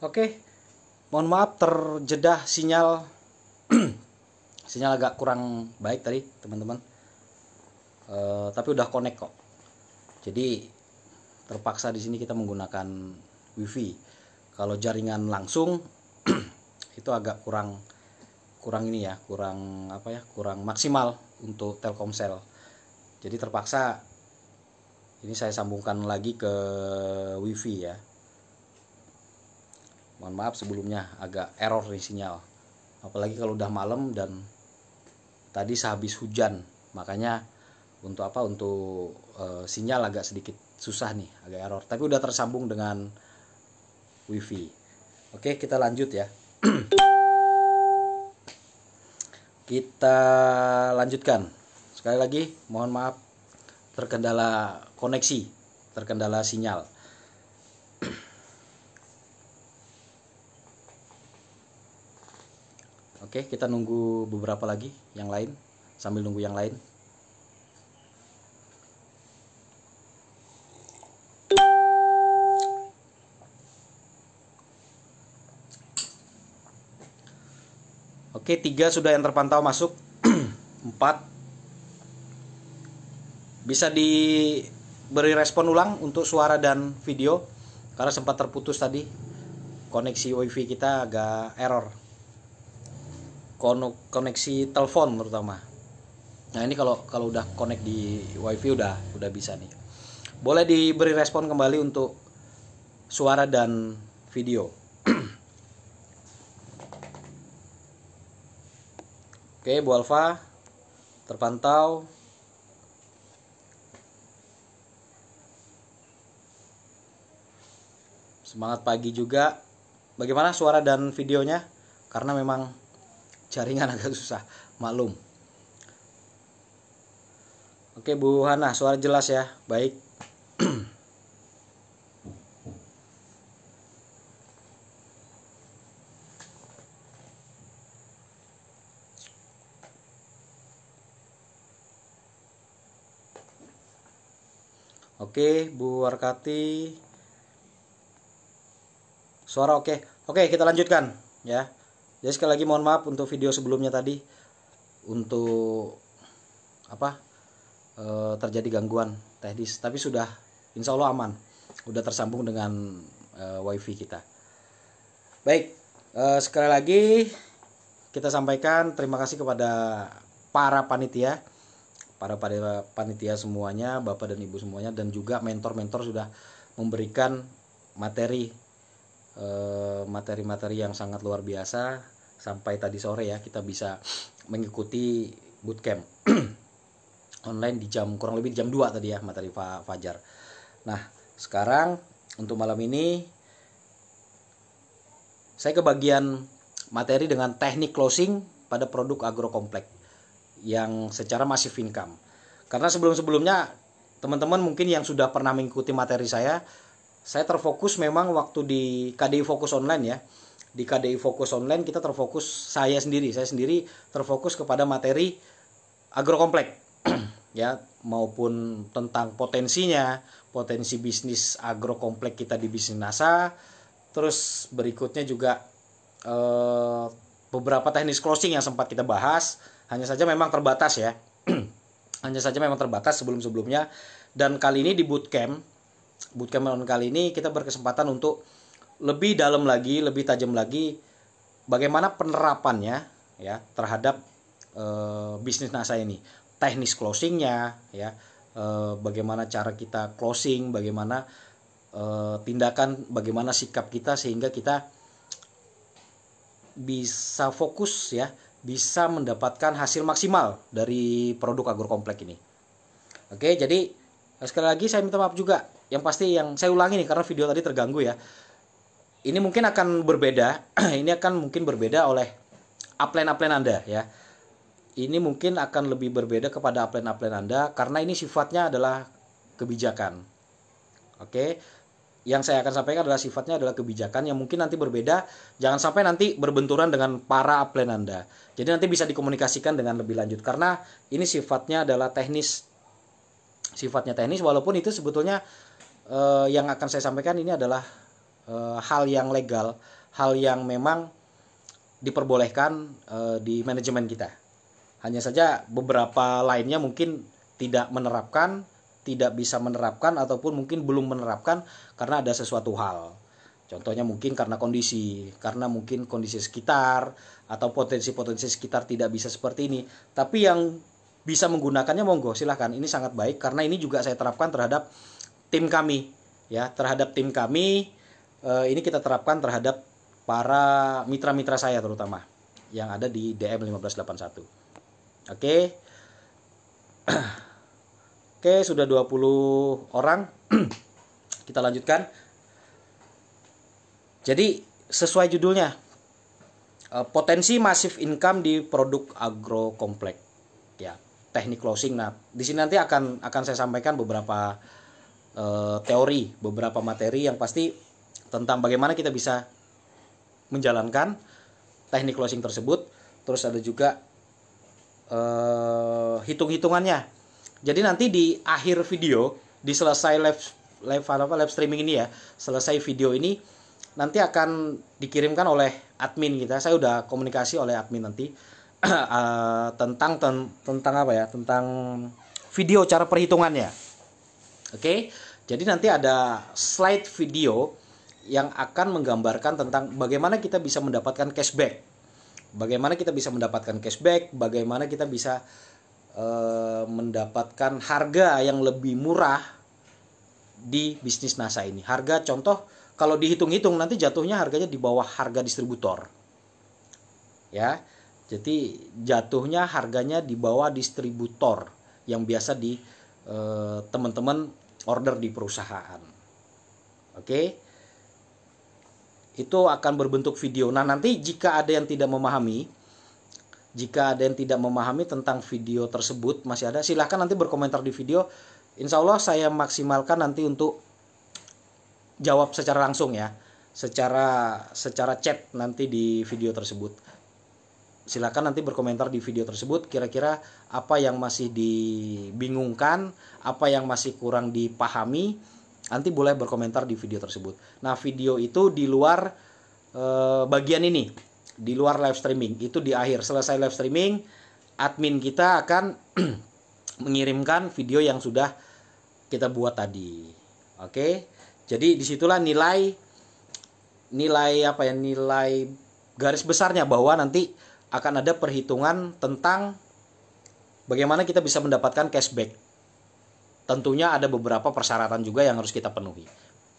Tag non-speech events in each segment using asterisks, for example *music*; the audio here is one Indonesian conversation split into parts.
Oke, mohon maaf terjeda sinyal *clears throat* sinyal agak kurang baik tadi teman-teman. Uh, tapi udah connect kok. Jadi terpaksa di sini kita menggunakan wifi. Kalau jaringan langsung *clears throat* itu agak kurang kurang ini ya, kurang apa ya, kurang maksimal untuk Telkomsel. Jadi terpaksa ini saya sambungkan lagi ke wifi ya mohon maaf sebelumnya agak error di sinyal apalagi kalau udah malam dan tadi sehabis hujan makanya untuk apa untuk e, sinyal agak sedikit susah nih agak error tapi udah tersambung dengan wifi oke kita lanjut ya *clears throat* kita lanjutkan sekali lagi mohon maaf terkendala koneksi terkendala sinyal Oke, kita nunggu beberapa lagi yang lain sambil nunggu yang lain. Oke, tiga sudah yang terpantau masuk. *clears throat* Empat bisa diberi respon ulang untuk suara dan video karena sempat terputus tadi koneksi wifi kita agak error koneksi telepon terutama nah ini kalau kalau udah connect di wifi udah udah bisa nih boleh diberi respon kembali untuk suara dan video *clears throat* oke Bu Alfa terpantau semangat pagi juga bagaimana suara dan videonya karena memang jaringan *laughs* agak susah maklum oke Bu Hana suara jelas ya baik *clears throat* Oke, Bu Warkati. Suara oke. Oke, kita lanjutkan ya jadi sekali lagi mohon maaf untuk video sebelumnya tadi untuk apa e, terjadi gangguan teknis tapi sudah insya Allah aman udah tersambung dengan e, wifi kita baik e, sekali lagi kita sampaikan terima kasih kepada para panitia para para panitia semuanya, bapak dan ibu semuanya, dan juga mentor-mentor sudah memberikan materi Eh, materi-materi yang sangat luar biasa sampai tadi sore ya kita bisa mengikuti bootcamp *clears throat* online di jam kurang lebih jam 2 tadi ya materi Fajar. Nah, sekarang untuk malam ini saya ke bagian materi dengan teknik closing pada produk agrokomplek yang secara masif income. Karena sebelum-sebelumnya teman-teman mungkin yang sudah pernah mengikuti materi saya saya terfokus memang waktu di KDI Fokus Online ya di KDI Fokus Online kita terfokus saya sendiri saya sendiri terfokus kepada materi agrokomplek *clears throat* ya maupun tentang potensinya potensi bisnis agrokomplek kita di bisnis NASA terus berikutnya juga eh, beberapa teknis closing yang sempat kita bahas hanya saja memang terbatas ya *clears throat* hanya saja memang terbatas sebelum sebelumnya dan kali ini di bootcamp bootcamp malam kali ini kita berkesempatan untuk lebih dalam lagi, lebih tajam lagi bagaimana penerapannya ya terhadap e, bisnis NASA ini. Teknis closingnya ya, e, bagaimana cara kita closing, bagaimana e, tindakan, bagaimana sikap kita sehingga kita bisa fokus ya, bisa mendapatkan hasil maksimal dari produk agrokomplek ini. Oke, jadi Nah, sekali lagi saya minta maaf juga. Yang pasti yang saya ulangi nih karena video tadi terganggu ya. Ini mungkin akan berbeda, *clears throat* ini akan mungkin berbeda oleh upline-upline Anda ya. Ini mungkin akan lebih berbeda kepada upline-upline Anda karena ini sifatnya adalah kebijakan. Oke. Yang saya akan sampaikan adalah sifatnya adalah kebijakan yang mungkin nanti berbeda, jangan sampai nanti berbenturan dengan para upline Anda. Jadi nanti bisa dikomunikasikan dengan lebih lanjut karena ini sifatnya adalah teknis sifatnya teknis walaupun itu sebetulnya uh, yang akan saya sampaikan ini adalah uh, hal yang legal, hal yang memang diperbolehkan uh, di manajemen kita. Hanya saja beberapa lainnya mungkin tidak menerapkan, tidak bisa menerapkan ataupun mungkin belum menerapkan karena ada sesuatu hal. Contohnya mungkin karena kondisi, karena mungkin kondisi sekitar atau potensi-potensi sekitar tidak bisa seperti ini. Tapi yang bisa menggunakannya monggo silahkan ini sangat baik karena ini juga saya terapkan terhadap tim kami ya terhadap tim kami eh, ini kita terapkan terhadap para mitra-mitra saya terutama yang ada di DM 1581 oke *clears throat* oke sudah 20 orang *clears throat* kita lanjutkan jadi sesuai judulnya eh, potensi masif income di produk agro komplek ya teknik closing. Nah, di sini nanti akan akan saya sampaikan beberapa uh, teori, beberapa materi yang pasti tentang bagaimana kita bisa menjalankan teknik closing tersebut. Terus ada juga uh, hitung-hitungannya. Jadi nanti di akhir video, di selesai live live apa live streaming ini ya, selesai video ini nanti akan dikirimkan oleh admin kita. Saya udah komunikasi oleh admin nanti uh, *clears throat* tentang ten, tentang apa ya tentang video cara perhitungannya oke okay? jadi nanti ada slide video yang akan menggambarkan tentang bagaimana kita bisa mendapatkan cashback bagaimana kita bisa mendapatkan cashback bagaimana kita bisa uh, mendapatkan harga yang lebih murah di bisnis NASA ini harga contoh kalau dihitung-hitung nanti jatuhnya harganya di bawah harga distributor ya jadi jatuhnya harganya di bawah distributor yang biasa di eh, teman-teman eh, order di perusahaan. Oke. Itu akan berbentuk video. Nah, nanti jika ada yang tidak memahami, jika ada yang tidak memahami tentang video tersebut masih ada, silahkan nanti berkomentar di video. Insya Allah saya maksimalkan nanti untuk jawab secara langsung ya, secara secara chat nanti di video tersebut silakan nanti berkomentar di video tersebut kira-kira apa yang masih dibingungkan, apa yang masih kurang dipahami, nanti boleh berkomentar di video tersebut. Nah, video itu di luar eh, bagian ini, di luar live streaming. Itu di akhir selesai live streaming, admin kita akan *clears throat* mengirimkan video yang sudah kita buat tadi. Oke. Jadi disitulah nilai nilai apa ya nilai garis besarnya bahwa nanti akan ada perhitungan tentang bagaimana kita bisa mendapatkan cashback. Tentunya ada beberapa persyaratan juga yang harus kita penuhi.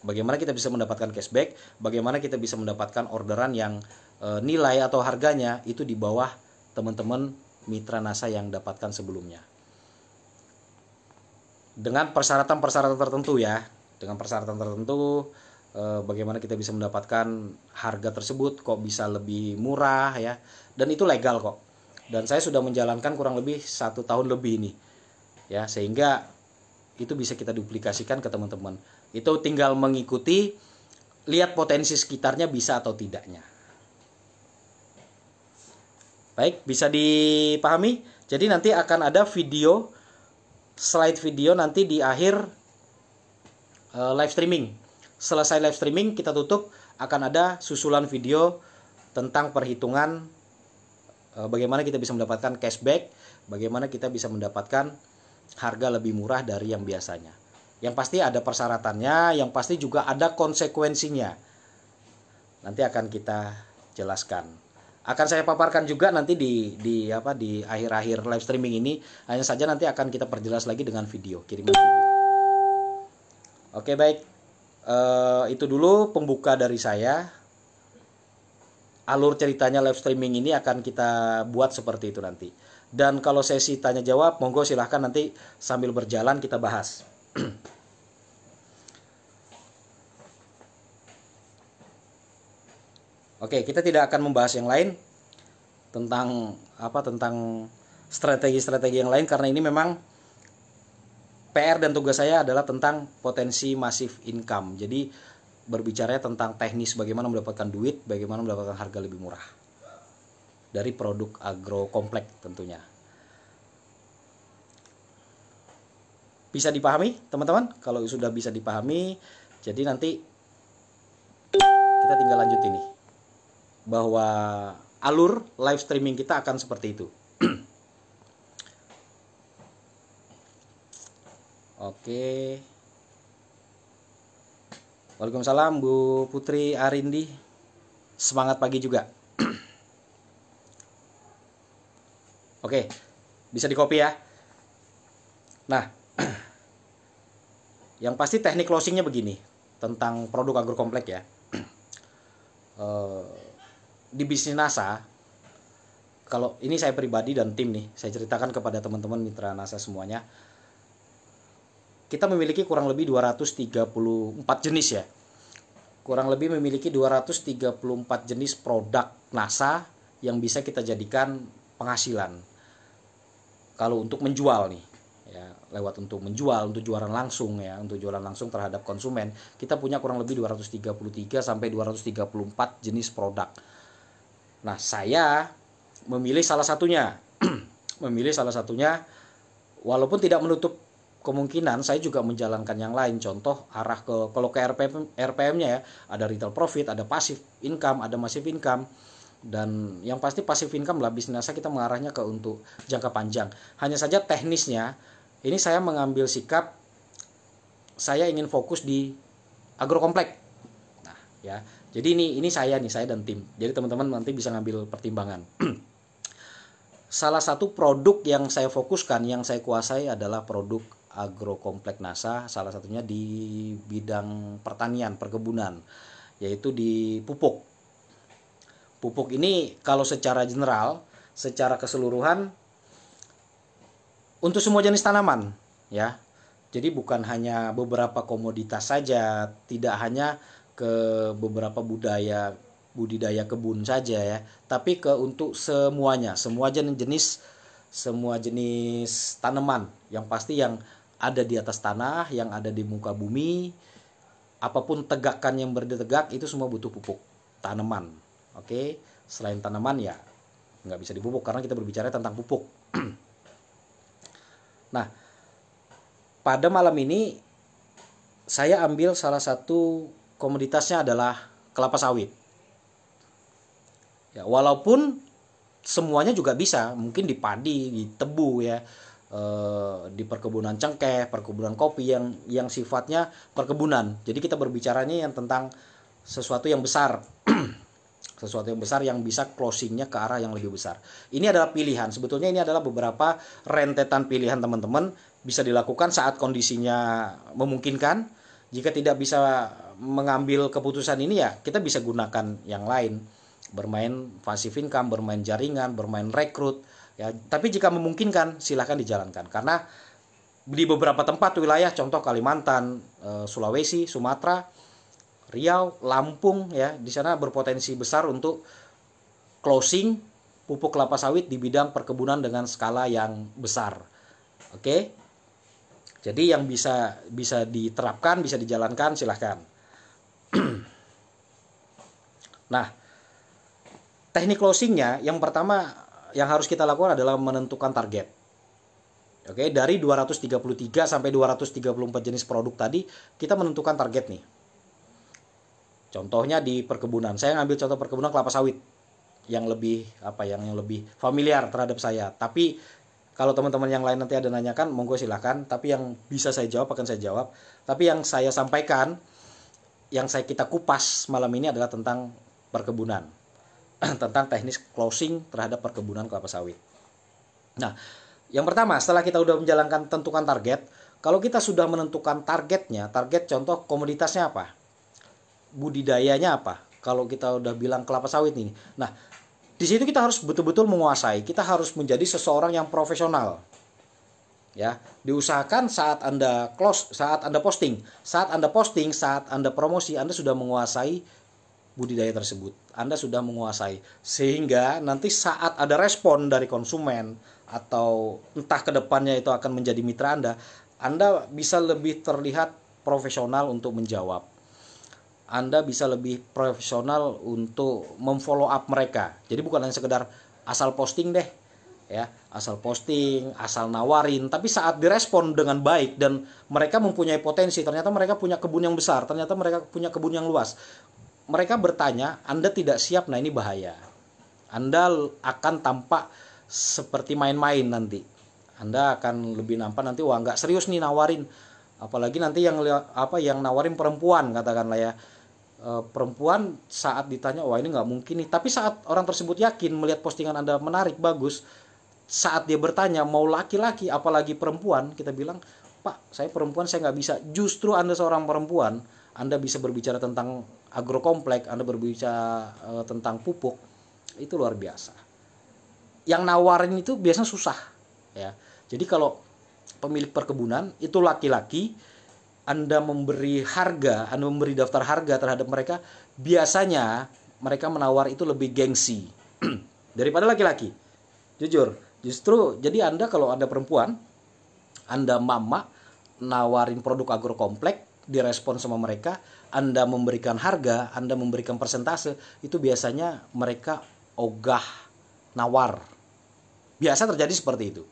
Bagaimana kita bisa mendapatkan cashback, bagaimana kita bisa mendapatkan orderan yang e, nilai atau harganya itu di bawah teman-teman mitra NASA yang dapatkan sebelumnya. Dengan persyaratan-persyaratan tertentu ya, dengan persyaratan tertentu Eh, bagaimana kita bisa mendapatkan harga tersebut kok bisa lebih murah ya dan itu legal kok dan saya sudah menjalankan kurang lebih satu tahun lebih ini ya sehingga itu bisa kita duplikasikan ke teman-teman itu tinggal mengikuti lihat potensi sekitarnya bisa atau tidaknya baik bisa dipahami jadi nanti akan ada video slide video nanti di akhir eh, live streaming selesai live streaming kita tutup akan ada susulan video tentang perhitungan eh, bagaimana kita bisa mendapatkan cashback, bagaimana kita bisa mendapatkan harga lebih murah dari yang biasanya. Yang pasti ada persyaratannya, yang pasti juga ada konsekuensinya. Nanti akan kita jelaskan. Akan saya paparkan juga nanti di di apa di akhir-akhir live streaming ini, hanya saja nanti akan kita perjelas lagi dengan video, kiriman video. Oke, baik uh, itu dulu pembuka dari saya alur ceritanya live streaming ini akan kita buat seperti itu nanti dan kalau sesi tanya jawab monggo silahkan nanti sambil berjalan kita bahas *clears throat* Oke, kita tidak akan membahas yang lain tentang apa tentang strategi-strategi yang lain karena ini memang PR dan tugas saya adalah tentang potensi masif income. Jadi berbicara tentang teknis bagaimana mendapatkan duit, bagaimana mendapatkan harga lebih murah dari produk agro komplek tentunya. Bisa dipahami, teman-teman? Kalau sudah bisa dipahami, jadi nanti kita tinggal lanjut ini. Bahwa alur live streaming kita akan seperti itu. Oke. Waalaikumsalam Bu Putri Arindi. Semangat pagi juga. *clears throat* Oke, bisa di copy ya. Nah, *clears throat* yang pasti teknik closingnya begini tentang produk agrokomplek ya. *clears throat* Eh, di bisnis NASA, kalau ini saya pribadi dan tim nih, saya ceritakan kepada teman-teman mitra NASA semuanya kita memiliki kurang lebih 234 jenis ya. Kurang lebih memiliki 234 jenis produk NASA yang bisa kita jadikan penghasilan. Kalau untuk menjual nih, ya, lewat untuk menjual, untuk jualan langsung ya, untuk jualan langsung terhadap konsumen, kita punya kurang lebih 233 sampai 234 jenis produk. Nah, saya memilih salah satunya. *clears throat* memilih salah satunya walaupun tidak menutup kemungkinan saya juga menjalankan yang lain contoh arah ke kalau ke RPM RPM-nya ya ada retail profit ada pasif income ada masif income dan yang pasti pasif income lah bisnisnya kita mengarahnya ke untuk jangka panjang hanya saja teknisnya ini saya mengambil sikap saya ingin fokus di agrokomplek nah ya jadi ini ini saya nih saya dan tim jadi teman-teman nanti bisa ngambil pertimbangan *clears throat* salah satu produk yang saya fokuskan yang saya kuasai adalah produk agrokomplek NASA, salah satunya di bidang pertanian, perkebunan, yaitu di pupuk. Pupuk ini kalau secara general, secara keseluruhan untuk semua jenis tanaman, ya. Jadi bukan hanya beberapa komoditas saja, tidak hanya ke beberapa budaya budidaya kebun saja ya, tapi ke untuk semuanya, semua jenis, jenis semua jenis tanaman yang pasti yang ada di atas tanah, yang ada di muka bumi, apapun tegakan yang berdetegak itu semua butuh pupuk tanaman. Oke, okay? selain tanaman ya nggak bisa dipupuk karena kita berbicara tentang pupuk. *clears throat* nah, pada malam ini saya ambil salah satu komoditasnya adalah kelapa sawit. Ya, walaupun semuanya juga bisa, mungkin di padi, di tebu ya Eh, di perkebunan cengkeh, perkebunan kopi yang yang sifatnya perkebunan. Jadi kita berbicaranya yang tentang sesuatu yang besar. *clears throat* sesuatu yang besar yang bisa closingnya ke arah yang lebih besar. Ini adalah pilihan. Sebetulnya ini adalah beberapa rentetan pilihan teman-teman bisa dilakukan saat kondisinya memungkinkan. Jika tidak bisa mengambil keputusan ini ya kita bisa gunakan yang lain bermain passive income, bermain jaringan, bermain rekrut, Ya, tapi jika memungkinkan silahkan dijalankan karena di beberapa tempat wilayah contoh Kalimantan, eh, Sulawesi, Sumatera, Riau, Lampung ya, di sana berpotensi besar untuk closing pupuk kelapa sawit di bidang perkebunan dengan skala yang besar. Oke. Jadi yang bisa bisa diterapkan, bisa dijalankan silahkan. *clears throat* nah, teknik closingnya yang pertama yang harus kita lakukan adalah menentukan target. Oke, dari 233 sampai 234 jenis produk tadi, kita menentukan target nih. Contohnya di perkebunan. Saya ngambil contoh perkebunan kelapa sawit yang lebih apa yang yang lebih familiar terhadap saya. Tapi kalau teman-teman yang lain nanti ada nanyakan, monggo silahkan. Tapi yang bisa saya jawab akan saya jawab. Tapi yang saya sampaikan, yang saya kita kupas malam ini adalah tentang perkebunan. *clears throat* tentang teknis closing terhadap perkebunan kelapa sawit. Nah, yang pertama setelah kita sudah menjalankan tentukan target, kalau kita sudah menentukan targetnya, target contoh komoditasnya apa? Budidayanya apa? Kalau kita udah bilang kelapa sawit ini. Nah, di situ kita harus betul-betul menguasai. Kita harus menjadi seseorang yang profesional. Ya, diusahakan saat Anda close, saat Anda posting, saat Anda posting, saat Anda promosi, Anda sudah menguasai budidaya tersebut. Anda sudah menguasai sehingga nanti saat ada respon dari konsumen atau entah kedepannya itu akan menjadi mitra Anda, Anda bisa lebih terlihat profesional untuk menjawab. Anda bisa lebih profesional untuk memfollow up mereka. Jadi bukan hanya sekedar asal posting deh, ya asal posting, asal nawarin, tapi saat direspon dengan baik dan mereka mempunyai potensi, ternyata mereka punya kebun yang besar, ternyata mereka punya kebun yang luas mereka bertanya, Anda tidak siap, nah ini bahaya. Anda akan tampak seperti main-main nanti. Anda akan lebih nampak nanti wah nggak serius nih nawarin. Apalagi nanti yang apa yang nawarin perempuan katakanlah ya. E, perempuan saat ditanya wah ini nggak mungkin nih. Tapi saat orang tersebut yakin melihat postingan Anda menarik bagus, saat dia bertanya mau laki-laki apalagi perempuan, kita bilang, "Pak, saya perempuan, saya nggak bisa." Justru Anda seorang perempuan, Anda bisa berbicara tentang agrokomplek, Anda berbicara e, eh, tentang pupuk, itu luar biasa. Yang nawarin itu biasanya susah, ya. Jadi kalau pemilik perkebunan itu laki-laki, Anda memberi harga, Anda memberi daftar harga terhadap mereka, biasanya mereka menawar itu lebih gengsi *clears throat* daripada laki-laki. Jujur, justru jadi Anda kalau Anda perempuan, Anda mama nawarin produk agrokomplek direspon sama mereka, anda memberikan harga, Anda memberikan persentase, itu biasanya mereka ogah nawar. Biasa terjadi seperti itu.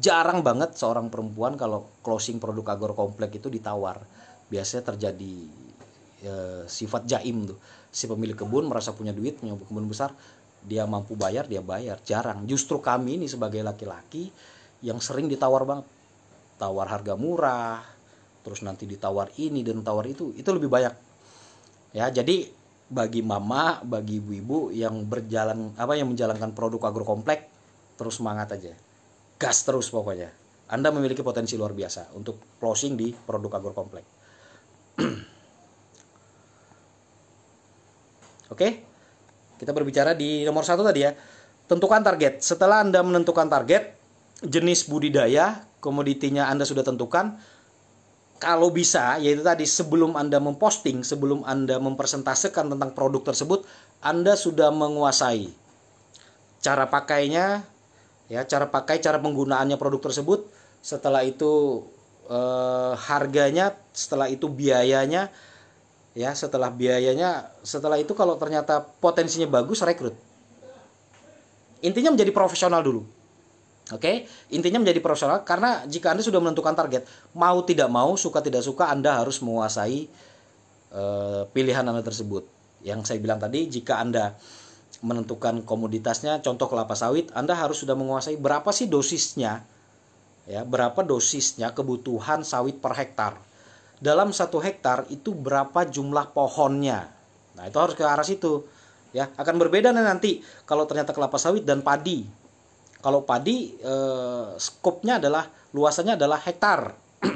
Jarang banget seorang perempuan kalau closing produk agor komplek itu ditawar. Biasanya terjadi e, sifat jaim tuh. Si pemilik kebun merasa punya duit, punya kebun besar, dia mampu bayar, dia bayar. Jarang. Justru kami ini sebagai laki-laki yang sering ditawar banget. Tawar harga murah, terus nanti ditawar ini dan tawar itu itu lebih banyak ya jadi bagi mama bagi ibu-ibu yang berjalan apa yang menjalankan produk agrokomplek terus semangat aja gas terus pokoknya anda memiliki potensi luar biasa untuk closing di produk agrokomplek *clears throat* oke kita berbicara di nomor satu tadi ya tentukan target setelah anda menentukan target jenis budidaya komoditinya anda sudah tentukan kalau bisa yaitu tadi sebelum Anda memposting, sebelum Anda mempresentasikan tentang produk tersebut, Anda sudah menguasai cara pakainya ya, cara pakai, cara penggunaannya produk tersebut. Setelah itu eh, harganya, setelah itu biayanya ya, setelah biayanya, setelah itu kalau ternyata potensinya bagus rekrut. Intinya menjadi profesional dulu. Oke, okay? intinya menjadi profesional karena jika Anda sudah menentukan target, mau tidak mau, suka tidak suka, Anda harus menguasai uh, pilihan Anda tersebut. Yang saya bilang tadi, jika Anda menentukan komoditasnya, contoh kelapa sawit, Anda harus sudah menguasai berapa sih dosisnya, ya, berapa dosisnya kebutuhan sawit per hektar. Dalam satu hektar itu berapa jumlah pohonnya. Nah itu harus ke arah situ, ya akan berbeda nanti kalau ternyata kelapa sawit dan padi kalau padi eh, skopnya adalah luasannya adalah hektar. *clears throat*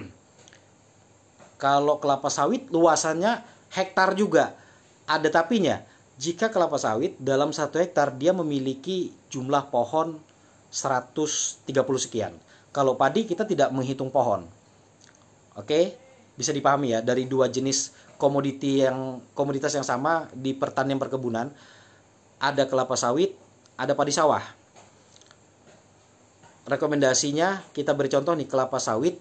Kalau kelapa sawit luasannya hektar juga. Ada tapinya. Jika kelapa sawit dalam satu hektar dia memiliki jumlah pohon 130 sekian. Kalau padi kita tidak menghitung pohon. Oke, bisa dipahami ya dari dua jenis komoditi yang komoditas yang sama di pertanian perkebunan ada kelapa sawit, ada padi sawah rekomendasinya kita beri contoh nih kelapa sawit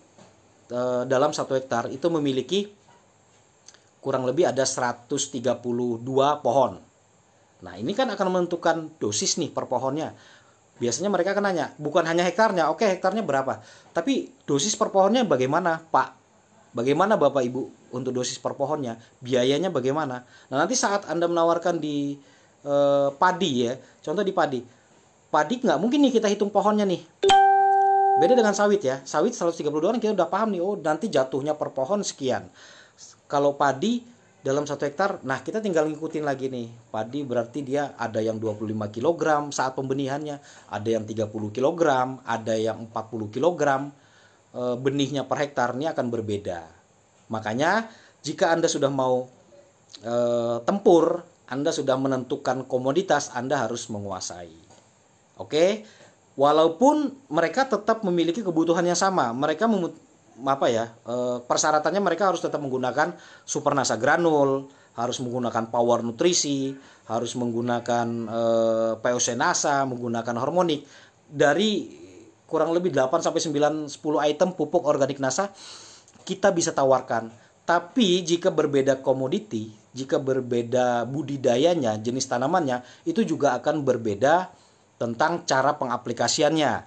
e, dalam satu hektar itu memiliki kurang lebih ada 132 pohon. Nah ini kan akan menentukan dosis nih per pohonnya. Biasanya mereka akan nanya bukan hanya hektarnya, oke hektarnya berapa, tapi dosis per pohonnya bagaimana, Pak? Bagaimana Bapak Ibu untuk dosis per pohonnya? Biayanya bagaimana? Nah nanti saat Anda menawarkan di e, padi ya, contoh di padi, Padi nggak mungkin nih kita hitung pohonnya nih beda dengan sawit ya sawit 132 orang kita udah paham nih oh nanti jatuhnya per pohon sekian kalau padi dalam satu hektar nah kita tinggal ngikutin lagi nih padi berarti dia ada yang 25 kg saat pembenihannya ada yang 30 kg ada yang 40 kg e, benihnya per hektar nih akan berbeda makanya jika anda sudah mau e, tempur anda sudah menentukan komoditas anda harus menguasai Oke. Walaupun mereka tetap memiliki kebutuhan yang sama, mereka memut apa ya? E, persyaratannya mereka harus tetap menggunakan super nasa granul, harus menggunakan power nutrisi, harus menggunakan e, eh, POC NASA, menggunakan hormonik. Dari kurang lebih 8 sampai 9 10 item pupuk organik NASA kita bisa tawarkan. Tapi jika berbeda komoditi, jika berbeda budidayanya, jenis tanamannya, itu juga akan berbeda tentang cara pengaplikasiannya,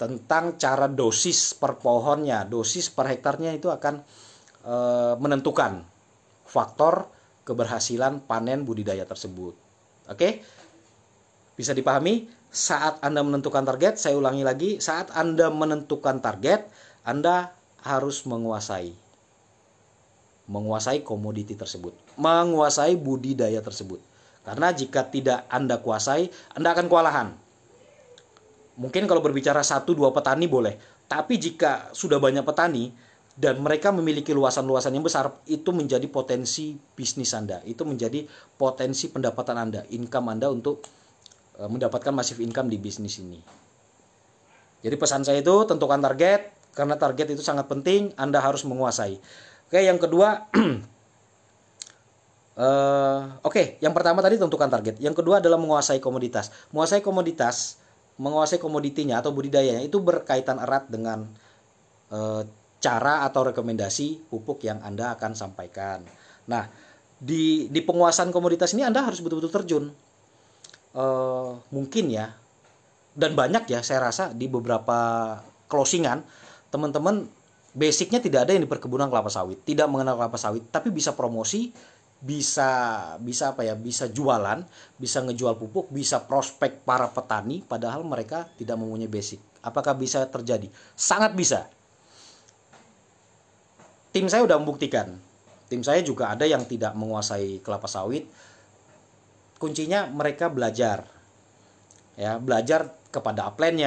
tentang cara dosis per pohonnya, dosis per hektarnya itu akan e, menentukan faktor keberhasilan panen budidaya tersebut. Oke? Bisa dipahami? Saat Anda menentukan target, saya ulangi lagi, saat Anda menentukan target, Anda harus menguasai menguasai komoditi tersebut, menguasai budidaya tersebut. Karena jika tidak Anda kuasai, Anda akan kewalahan. Mungkin kalau berbicara satu dua petani boleh, tapi jika sudah banyak petani dan mereka memiliki luasan-luasan yang besar, itu menjadi potensi bisnis Anda, itu menjadi potensi pendapatan Anda, income Anda untuk eh, mendapatkan massive income di bisnis ini. Jadi pesan saya itu tentukan target karena target itu sangat penting, Anda harus menguasai. Oke, yang kedua *clears throat* Eh, oke, okay. yang pertama tadi tentukan target. Yang kedua adalah menguasai komoditas. Menguasai komoditas, menguasai komoditinya atau budidayanya itu berkaitan erat dengan e, cara atau rekomendasi pupuk yang Anda akan sampaikan. Nah, di di penguasaan komoditas ini Anda harus betul-betul terjun. E, mungkin ya, dan banyak ya saya rasa di beberapa closingan teman-teman basicnya tidak ada yang di perkebunan kelapa sawit, tidak mengenal kelapa sawit, tapi bisa promosi bisa bisa apa ya bisa jualan bisa ngejual pupuk bisa prospek para petani padahal mereka tidak mempunyai basic apakah bisa terjadi sangat bisa tim saya sudah membuktikan tim saya juga ada yang tidak menguasai kelapa sawit kuncinya mereka belajar ya belajar kepada upline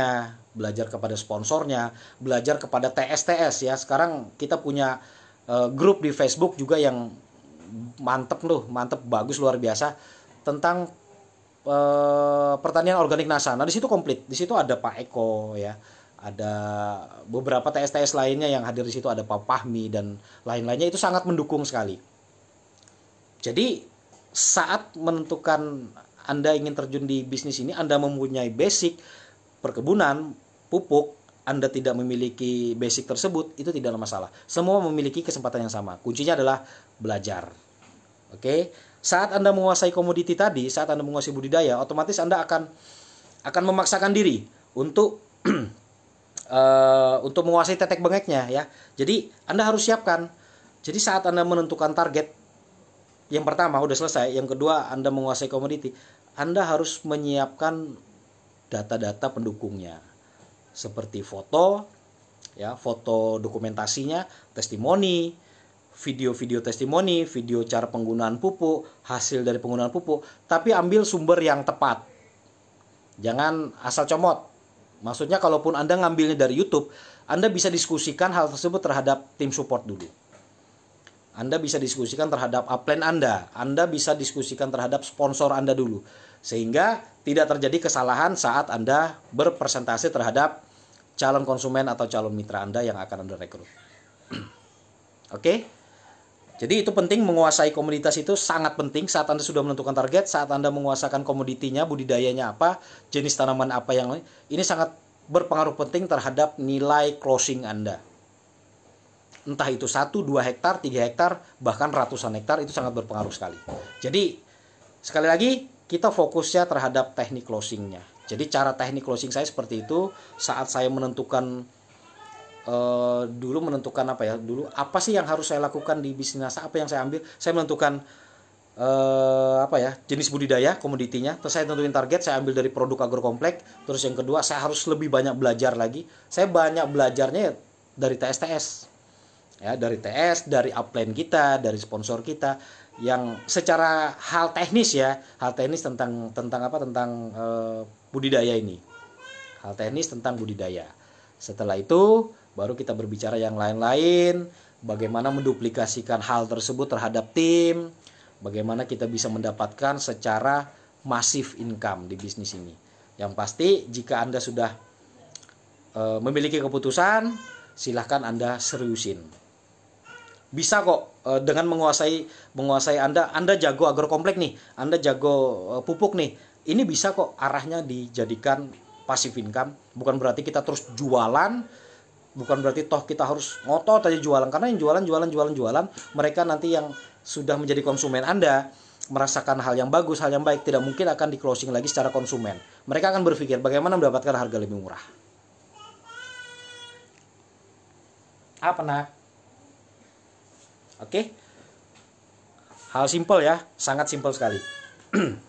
belajar kepada sponsornya belajar kepada TSTS ya sekarang kita punya eh, grup di Facebook juga yang mantep loh, mantep bagus luar biasa tentang e, pertanian organik NASA nah di situ komplit di situ ada Pak Eko ya ada beberapa T.S.T.S lainnya yang hadir di situ ada Pak Pahmi dan lain-lainnya itu sangat mendukung sekali jadi saat menentukan anda ingin terjun di bisnis ini, Anda mempunyai basic perkebunan, pupuk, Anda tidak memiliki basic tersebut, itu tidaklah masalah. Semua memiliki kesempatan yang sama. Kuncinya adalah belajar. Oke, okay? saat Anda menguasai komoditi tadi, saat Anda menguasai budidaya, otomatis Anda akan akan memaksakan diri untuk uh, *clears throat* untuk menguasai tetek bengeknya ya. Jadi Anda harus siapkan. Jadi saat Anda menentukan target yang pertama udah selesai, yang kedua Anda menguasai komoditi, Anda harus menyiapkan data-data pendukungnya seperti foto ya, foto dokumentasinya, testimoni, video-video testimoni, video cara penggunaan pupuk, hasil dari penggunaan pupuk, tapi ambil sumber yang tepat. Jangan asal comot. Maksudnya kalaupun Anda ngambilnya dari YouTube, Anda bisa diskusikan hal tersebut terhadap tim support dulu. Anda bisa diskusikan terhadap upline Anda, Anda bisa diskusikan terhadap sponsor Anda dulu. Sehingga tidak terjadi kesalahan saat Anda berpresentasi terhadap calon konsumen atau calon mitra Anda yang akan Anda rekrut. *clears throat* Oke? Okay? Jadi itu penting menguasai komoditas itu sangat penting saat Anda sudah menentukan target, saat Anda menguasakan komoditinya, budidayanya apa, jenis tanaman apa yang Ini sangat berpengaruh penting terhadap nilai closing Anda. Entah itu 1, 2 hektar, 3 hektar, bahkan ratusan hektar itu sangat berpengaruh sekali. Jadi sekali lagi kita fokusnya terhadap teknik closingnya. Jadi cara teknik closing saya seperti itu saat saya menentukan Eh, dulu menentukan apa ya dulu apa sih yang harus saya lakukan di bisnis NASA apa yang saya ambil saya menentukan uh, apa ya jenis budidaya komoditinya terus saya tentuin target saya ambil dari produk agrokomplek terus yang kedua saya harus lebih banyak belajar lagi saya banyak belajarnya ya dari TSTS ya dari TS dari upline kita dari sponsor kita yang secara hal teknis ya hal teknis tentang tentang apa tentang uh, budidaya ini hal teknis tentang budidaya setelah itu baru kita berbicara yang lain-lain bagaimana menduplikasikan hal tersebut terhadap tim bagaimana kita bisa mendapatkan secara masif income di bisnis ini yang pasti jika anda sudah e, memiliki keputusan silahkan anda seriusin bisa kok e, dengan menguasai menguasai anda anda jago agrokomplek nih anda jago e, pupuk nih ini bisa kok arahnya dijadikan pasif income bukan berarti kita terus jualan bukan berarti toh kita harus ngotot aja jualan karena yang jualan jualan jualan jualan mereka nanti yang sudah menjadi konsumen Anda merasakan hal yang bagus, hal yang baik tidak mungkin akan di closing lagi secara konsumen. Mereka akan berpikir bagaimana mendapatkan harga lebih murah. Apa ah, nak? Oke. Okay? Hal simple ya, sangat simple sekali. *clears throat*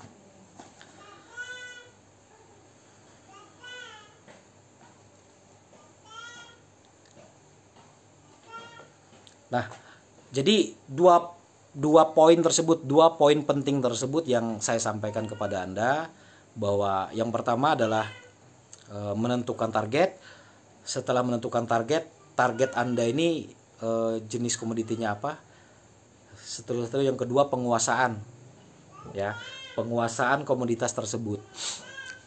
Nah, jadi dua dua poin tersebut, dua poin penting tersebut yang saya sampaikan kepada Anda bahwa yang pertama adalah e, menentukan target. Setelah menentukan target, target Anda ini e, jenis komoditinya apa? Setelah yang kedua penguasaan. Ya, penguasaan komoditas tersebut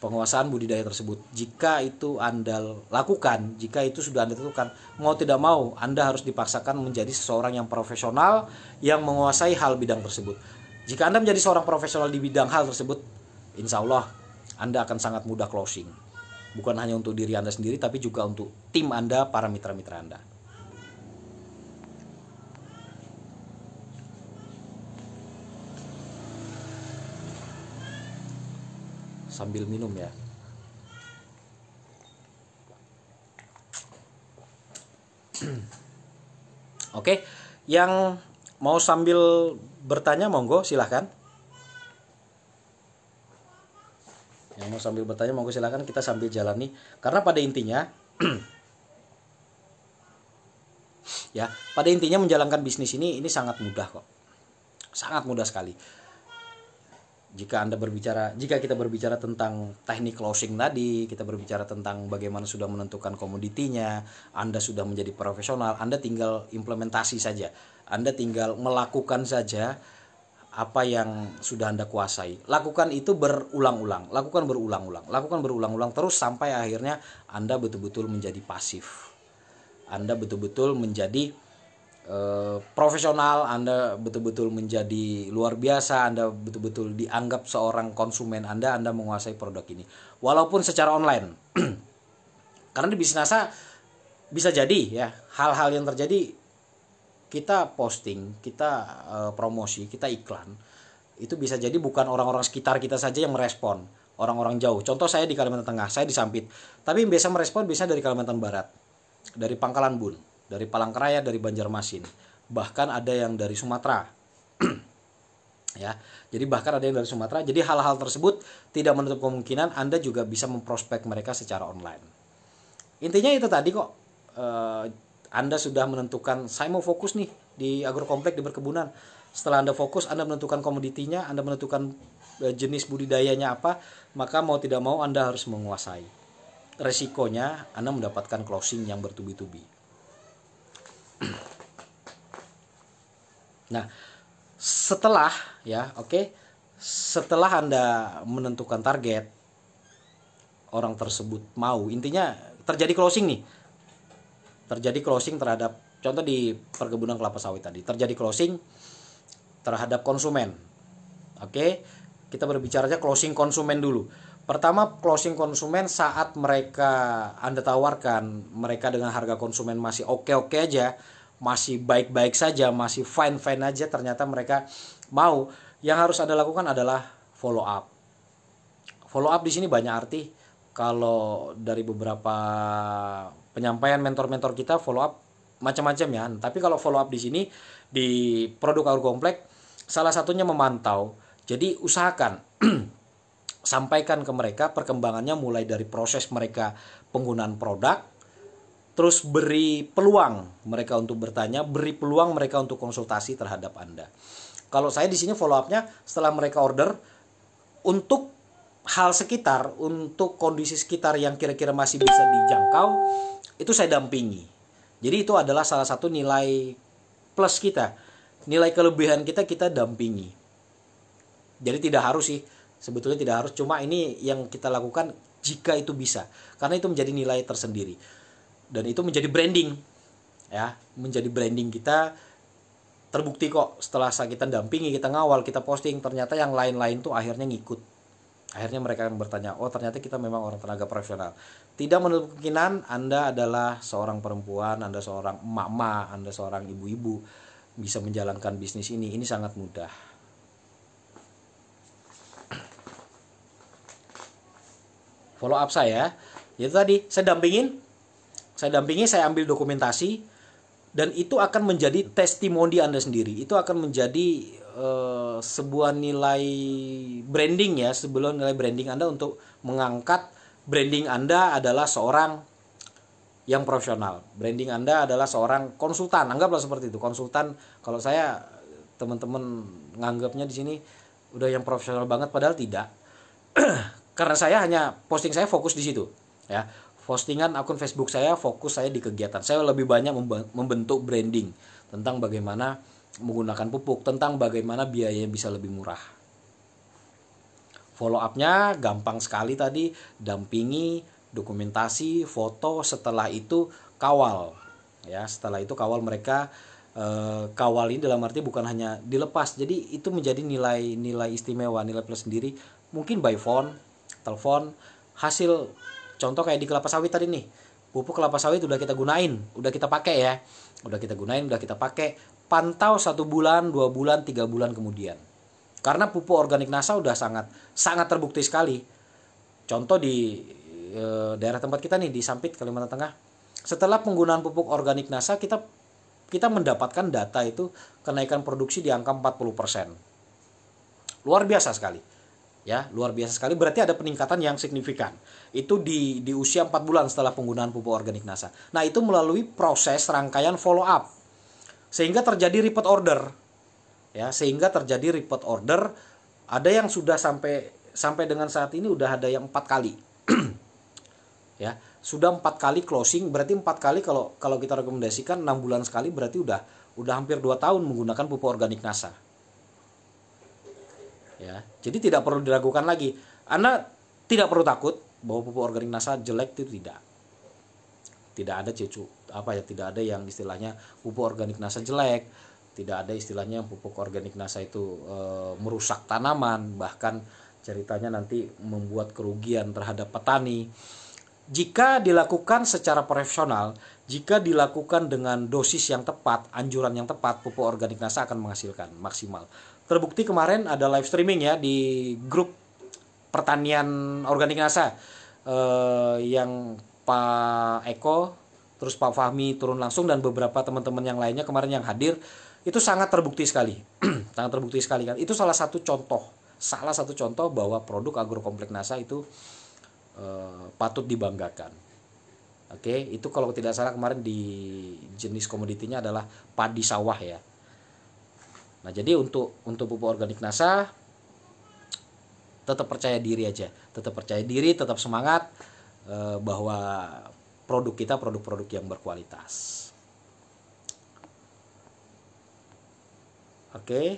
penguasaan budidaya tersebut. Jika itu Anda lakukan, jika itu sudah Anda tentukan, mau tidak mau Anda harus dipaksakan menjadi seseorang yang profesional yang menguasai hal bidang tersebut. Jika Anda menjadi seorang profesional di bidang hal tersebut, insya Allah Anda akan sangat mudah closing. Bukan hanya untuk diri Anda sendiri, tapi juga untuk tim Anda, para mitra-mitra Anda. sambil minum ya *clears throat* oke okay. yang mau sambil bertanya monggo silahkan yang mau sambil bertanya monggo silahkan kita sambil jalani karena pada intinya *clears throat* ya pada intinya menjalankan bisnis ini ini sangat mudah kok sangat mudah sekali jika Anda berbicara, jika kita berbicara tentang teknik closing tadi, kita berbicara tentang bagaimana sudah menentukan komoditinya, Anda sudah menjadi profesional, Anda tinggal implementasi saja. Anda tinggal melakukan saja apa yang sudah Anda kuasai. Lakukan itu berulang-ulang, lakukan berulang-ulang, lakukan berulang-ulang terus sampai akhirnya Anda betul-betul menjadi pasif. Anda betul-betul menjadi Eh, profesional, Anda betul-betul menjadi luar biasa, Anda betul-betul dianggap seorang konsumen Anda, Anda menguasai produk ini. Walaupun secara online. *clears throat* Karena di bisnis NASA bisa jadi ya, hal-hal yang terjadi kita posting, kita uh, promosi, kita iklan. Itu bisa jadi bukan orang-orang sekitar kita saja yang merespon, orang-orang jauh. Contoh saya di Kalimantan Tengah, saya di Sampit, Tapi yang biasa merespon bisa dari Kalimantan Barat, dari Pangkalan Bun dari Palangkaraya, dari Banjarmasin. Bahkan ada yang dari Sumatera. *clears throat* ya. Jadi bahkan ada yang dari Sumatera. Jadi hal-hal tersebut tidak menutup kemungkinan Anda juga bisa memprospek mereka secara online. Intinya itu tadi kok eh, Anda sudah menentukan saya mau fokus nih di agrokomplek di perkebunan. Setelah Anda fokus, Anda menentukan komoditinya, Anda menentukan eh, jenis budidayanya apa, maka mau tidak mau Anda harus menguasai. Resikonya Anda mendapatkan closing yang bertubi-tubi. *clears throat* Nah, setelah ya, oke, okay, setelah Anda menentukan target orang tersebut mau, intinya terjadi closing nih. Terjadi closing terhadap contoh di perkebunan kelapa sawit tadi, terjadi closing terhadap konsumen. Oke, okay, kita berbicara aja closing konsumen dulu Pertama, closing konsumen saat mereka Anda tawarkan, mereka dengan harga konsumen masih oke-oke aja, masih baik-baik saja, masih fine-fine aja, ternyata mereka mau. Yang harus Anda lakukan adalah follow up. Follow up di sini banyak arti. Kalau dari beberapa penyampaian mentor-mentor kita follow up macam-macam ya. Tapi kalau follow up di sini di produk Aur Komplek salah satunya memantau. Jadi usahakan *clears throat* sampaikan ke mereka perkembangannya mulai dari proses mereka penggunaan produk terus beri peluang mereka untuk bertanya beri peluang mereka untuk konsultasi terhadap anda kalau saya di sini follow upnya setelah mereka order untuk hal sekitar untuk kondisi sekitar yang kira-kira masih bisa dijangkau itu saya dampingi jadi itu adalah salah satu nilai plus kita nilai kelebihan kita kita dampingi jadi tidak harus sih sebetulnya tidak harus cuma ini yang kita lakukan jika itu bisa karena itu menjadi nilai tersendiri dan itu menjadi branding ya menjadi branding kita terbukti kok setelah kita dampingi kita ngawal kita posting ternyata yang lain-lain tuh akhirnya ngikut akhirnya mereka yang bertanya oh ternyata kita memang orang tenaga profesional tidak menutup kemungkinan anda adalah seorang perempuan anda seorang emak anda seorang ibu-ibu bisa menjalankan bisnis ini ini sangat mudah follow up saya itu tadi saya dampingin saya dampingi saya ambil dokumentasi dan itu akan menjadi testimoni Anda sendiri itu akan menjadi uh, sebuah nilai branding ya sebelum nilai branding Anda untuk mengangkat branding Anda adalah seorang yang profesional branding Anda adalah seorang konsultan anggaplah seperti itu konsultan kalau saya teman-teman nganggapnya di sini udah yang profesional banget padahal tidak *clears throat* karena saya hanya posting saya fokus di situ ya postingan akun Facebook saya fokus saya di kegiatan saya lebih banyak membentuk branding tentang bagaimana menggunakan pupuk tentang bagaimana biayanya bisa lebih murah follow upnya gampang sekali tadi dampingi dokumentasi foto setelah itu kawal ya setelah itu kawal mereka eh, kawal ini dalam arti bukan hanya dilepas jadi itu menjadi nilai nilai istimewa nilai plus sendiri mungkin by phone telepon hasil contoh kayak di kelapa sawit tadi nih pupuk kelapa sawit udah kita gunain udah kita pakai ya udah kita gunain udah kita pakai pantau satu bulan dua bulan tiga bulan kemudian karena pupuk organik nasa udah sangat sangat terbukti sekali contoh di e, daerah tempat kita nih di Sampit Kalimantan Tengah setelah penggunaan pupuk organik nasa kita kita mendapatkan data itu kenaikan produksi di angka 40%. Luar biasa sekali ya luar biasa sekali berarti ada peningkatan yang signifikan itu di di usia 4 bulan setelah penggunaan pupuk organik NASA. Nah, itu melalui proses rangkaian follow up. Sehingga terjadi repeat order. Ya, sehingga terjadi repeat order ada yang sudah sampai sampai dengan saat ini udah ada yang empat kali. *clears throat* ya, sudah empat kali closing berarti empat kali kalau kalau kita rekomendasikan enam bulan sekali berarti udah udah hampir dua tahun menggunakan pupuk organik NASA ya jadi tidak perlu diragukan lagi anda tidak perlu takut bahwa pupuk organik NASA jelek itu tidak tidak ada cecu apa ya tidak ada yang istilahnya pupuk organik NASA jelek tidak ada istilahnya pupuk organik NASA itu e, merusak tanaman bahkan ceritanya nanti membuat kerugian terhadap petani jika dilakukan secara profesional jika dilakukan dengan dosis yang tepat anjuran yang tepat pupuk organik NASA akan menghasilkan maksimal terbukti kemarin ada live streaming ya di grup pertanian organik NASA eh, yang Pak Eko terus Pak Fahmi turun langsung dan beberapa teman-teman yang lainnya kemarin yang hadir itu sangat terbukti sekali *clears throat* sangat terbukti sekali kan itu salah satu contoh salah satu contoh bahwa produk agrokomplek NASA itu eh, patut dibanggakan oke itu kalau tidak salah kemarin di jenis komoditinya adalah padi sawah ya Nah, jadi untuk untuk pupuk organik NASA tetap percaya diri aja, tetap percaya diri, tetap semangat eh, bahwa produk kita produk-produk yang berkualitas. Oke. Okay.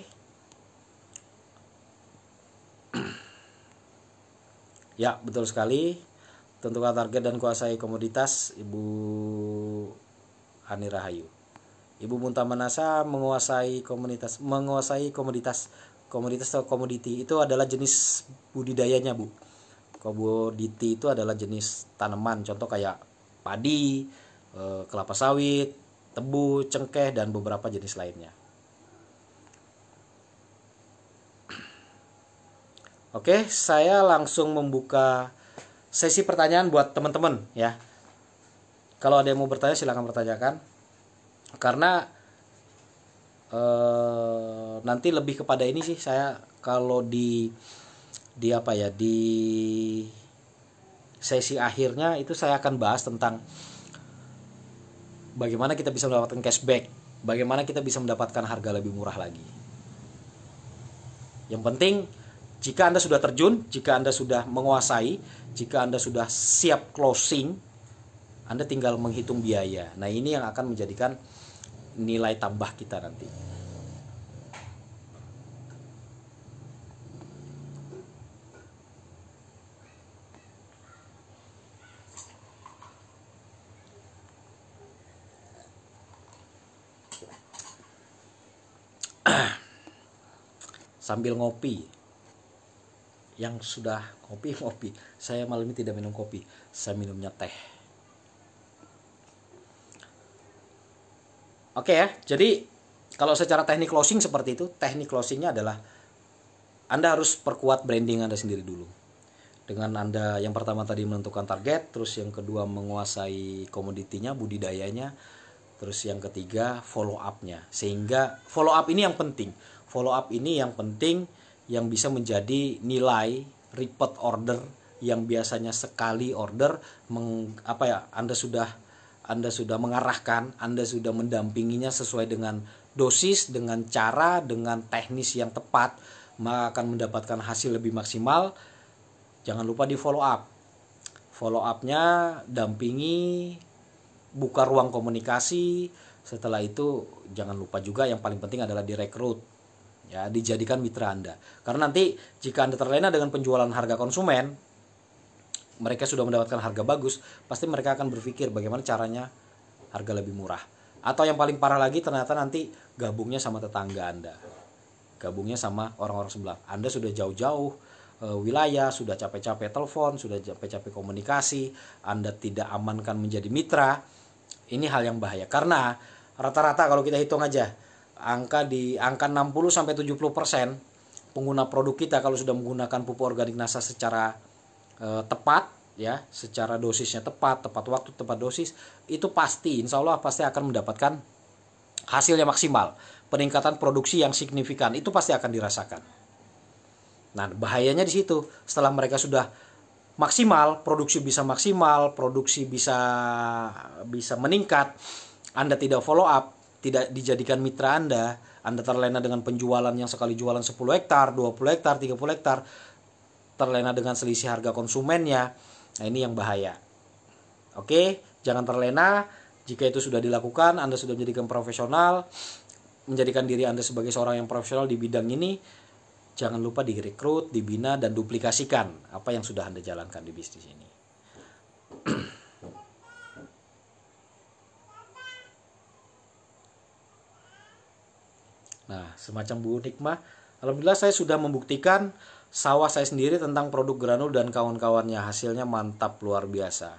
*clears throat* ya, betul sekali. Tentukan target dan kuasai komoditas Ibu Ani Rahayu. Ibu Manasa menguasai komunitas menguasai komoditas komoditas atau komoditi itu adalah jenis budidayanya Bu. Komoditi itu adalah jenis tanaman contoh kayak padi, eh, kelapa sawit, tebu, cengkeh dan beberapa jenis lainnya. Oke, saya langsung membuka sesi pertanyaan buat teman-teman ya. Kalau ada yang mau bertanya silahkan pertanyakan karena eh, nanti lebih kepada ini sih saya kalau di di apa ya di sesi akhirnya itu saya akan bahas tentang bagaimana kita bisa mendapatkan cashback, bagaimana kita bisa mendapatkan harga lebih murah lagi. Yang penting jika Anda sudah terjun, jika Anda sudah menguasai, jika Anda sudah siap closing, Anda tinggal menghitung biaya. Nah, ini yang akan menjadikan nilai tambah kita nanti. *clears throat* sambil ngopi yang sudah ngopi *laughs* ngopi. saya malam ini tidak minum kopi saya minumnya teh Oke okay ya, jadi kalau secara teknik closing seperti itu, teknik closingnya adalah Anda harus perkuat branding Anda sendiri dulu. Dengan Anda yang pertama tadi menentukan target, terus yang kedua menguasai komoditinya, budidayanya, terus yang ketiga follow up-nya. Sehingga follow up ini yang penting. Follow up ini yang penting yang bisa menjadi nilai repeat order yang biasanya sekali order meng, apa ya Anda sudah anda sudah mengarahkan, Anda sudah mendampinginya sesuai dengan dosis, dengan cara, dengan teknis yang tepat, maka akan mendapatkan hasil lebih maksimal. Jangan lupa di follow up. Follow up-nya dampingi, buka ruang komunikasi. Setelah itu jangan lupa juga yang paling penting adalah direkrut ya dijadikan mitra Anda. Karena nanti jika Anda terlena dengan penjualan harga konsumen, mereka sudah mendapatkan harga bagus, pasti mereka akan berpikir bagaimana caranya harga lebih murah. Atau yang paling parah lagi ternyata nanti gabungnya sama tetangga Anda. Gabungnya sama orang-orang sebelah. Anda sudah jauh-jauh e, wilayah, sudah capek-capek telepon, sudah capek-capek komunikasi, Anda tidak amankan menjadi mitra. Ini hal yang bahaya karena rata-rata kalau kita hitung aja angka di angka 60 sampai 70 persen pengguna produk kita kalau sudah menggunakan pupuk organik NASA secara e, tepat ya secara dosisnya tepat tepat waktu tepat dosis itu pasti insya Allah pasti akan mendapatkan hasilnya maksimal peningkatan produksi yang signifikan itu pasti akan dirasakan nah bahayanya di situ setelah mereka sudah maksimal produksi bisa maksimal produksi bisa bisa meningkat anda tidak follow up tidak dijadikan mitra anda anda terlena dengan penjualan yang sekali jualan 10 hektar 20 hektar 30 hektar terlena dengan selisih harga konsumennya. Nah, ini yang bahaya. Oke, jangan terlena. Jika itu sudah dilakukan, Anda sudah menjadikan profesional, menjadikan diri Anda sebagai seorang yang profesional di bidang ini, jangan lupa direkrut, dibina, dan duplikasikan apa yang sudah Anda jalankan di bisnis ini. nah, semacam Bu Nikmah, Alhamdulillah saya sudah membuktikan sawah saya sendiri tentang produk granul dan kawan-kawannya. Hasilnya mantap luar biasa.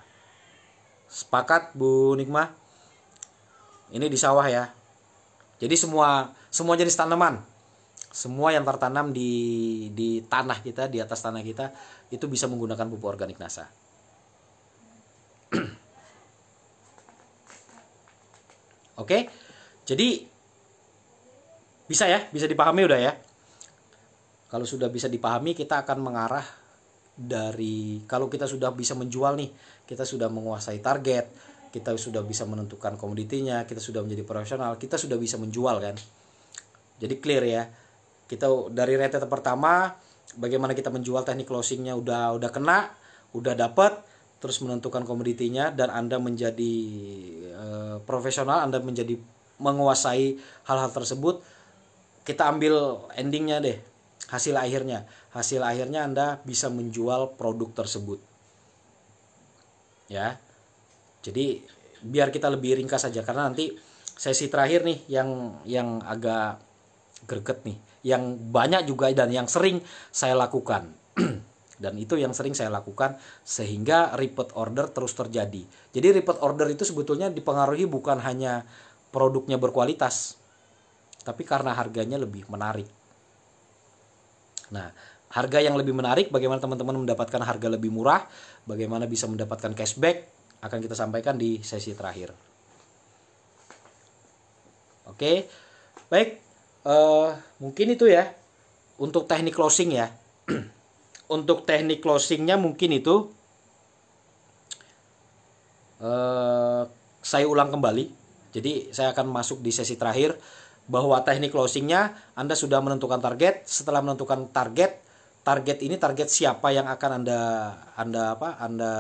Sepakat Bu Nikma? Ini di sawah ya. Jadi semua semua jenis tanaman, semua yang tertanam di di tanah kita, di atas tanah kita itu bisa menggunakan pupuk organik NASA. *clears throat* Oke. Jadi bisa ya, bisa dipahami udah ya. Kalau sudah bisa dipahami, kita akan mengarah dari kalau kita sudah bisa menjual nih, kita sudah menguasai target, kita sudah bisa menentukan komoditinya, kita sudah menjadi profesional, kita sudah bisa menjual kan. Jadi clear ya. Kita dari rentet pertama bagaimana kita menjual teknik closingnya udah udah kena, udah dapat, terus menentukan komoditinya dan Anda menjadi e, profesional, Anda menjadi menguasai hal-hal tersebut. Kita ambil endingnya deh hasil akhirnya hasil akhirnya anda bisa menjual produk tersebut ya jadi biar kita lebih ringkas saja karena nanti sesi terakhir nih yang yang agak greget nih yang banyak juga dan yang sering saya lakukan *clears throat* dan itu yang sering saya lakukan sehingga repeat order terus terjadi jadi repeat order itu sebetulnya dipengaruhi bukan hanya produknya berkualitas tapi karena harganya lebih menarik Nah, harga yang lebih menarik, bagaimana teman-teman mendapatkan harga lebih murah, bagaimana bisa mendapatkan cashback, akan kita sampaikan di sesi terakhir. Oke, baik, uh, mungkin itu ya untuk teknik closing ya. *clears throat* untuk teknik closingnya mungkin itu uh, saya ulang kembali. Jadi saya akan masuk di sesi terakhir bahwa teknik closingnya Anda sudah menentukan target. Setelah menentukan target, target ini target siapa yang akan Anda Anda apa Anda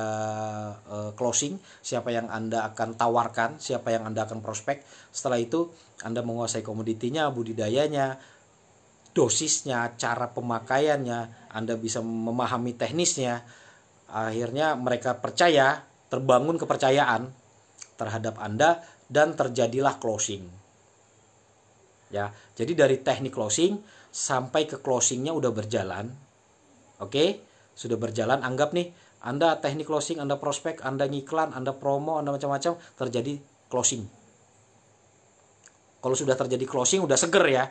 uh, closing, siapa yang Anda akan tawarkan, siapa yang Anda akan prospek. Setelah itu Anda menguasai komoditinya, budidayanya, dosisnya, cara pemakaiannya, Anda bisa memahami teknisnya. Akhirnya mereka percaya, terbangun kepercayaan terhadap Anda dan terjadilah closing ya jadi dari teknik closing sampai ke closingnya udah berjalan oke okay? sudah berjalan anggap nih anda teknik closing anda prospek anda ngiklan anda promo anda macam-macam terjadi closing kalau sudah terjadi closing udah seger ya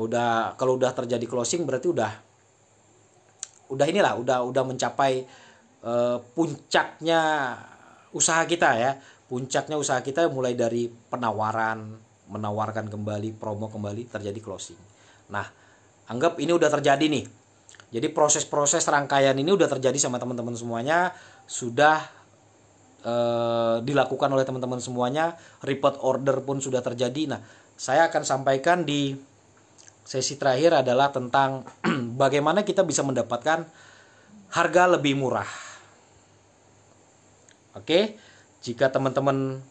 udah kalau udah terjadi closing berarti udah udah inilah udah udah mencapai uh, puncaknya usaha kita ya puncaknya usaha kita mulai dari penawaran menawarkan kembali promo kembali terjadi closing. Nah, anggap ini udah terjadi nih. Jadi proses-proses rangkaian ini udah terjadi sama teman-teman semuanya, sudah e, dilakukan oleh teman-teman semuanya, report order pun sudah terjadi. Nah, saya akan sampaikan di sesi terakhir adalah tentang *clears throat* bagaimana kita bisa mendapatkan harga lebih murah. Oke, jika teman-teman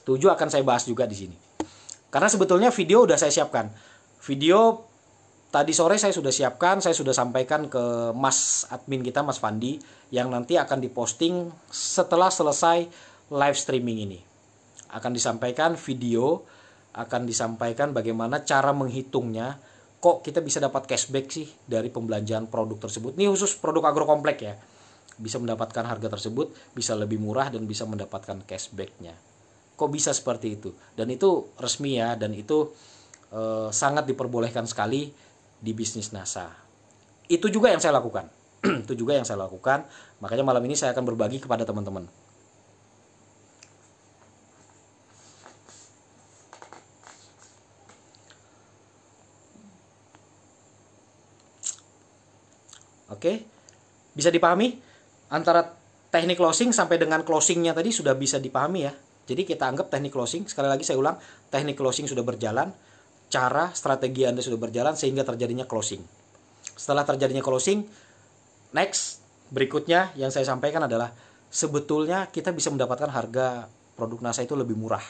setuju akan saya bahas juga di sini. Karena sebetulnya video udah saya siapkan. Video tadi sore saya sudah siapkan, saya sudah sampaikan ke Mas admin kita Mas Fandi yang nanti akan diposting setelah selesai live streaming ini. Akan disampaikan video, akan disampaikan bagaimana cara menghitungnya, kok kita bisa dapat cashback sih dari pembelanjaan produk tersebut. Ini khusus produk agrokomplek ya. Bisa mendapatkan harga tersebut, bisa lebih murah dan bisa mendapatkan cashbacknya kok bisa seperti itu dan itu resmi ya dan itu e, sangat diperbolehkan sekali di bisnis NASA itu juga yang saya lakukan *clears throat* itu juga yang saya lakukan makanya malam ini saya akan berbagi kepada teman-teman Oke, bisa dipahami antara teknik closing sampai dengan closingnya tadi sudah bisa dipahami ya. Jadi kita anggap teknik closing, sekali lagi saya ulang, teknik closing sudah berjalan, cara strategi Anda sudah berjalan sehingga terjadinya closing. Setelah terjadinya closing, next berikutnya yang saya sampaikan adalah sebetulnya kita bisa mendapatkan harga produk NASA itu lebih murah.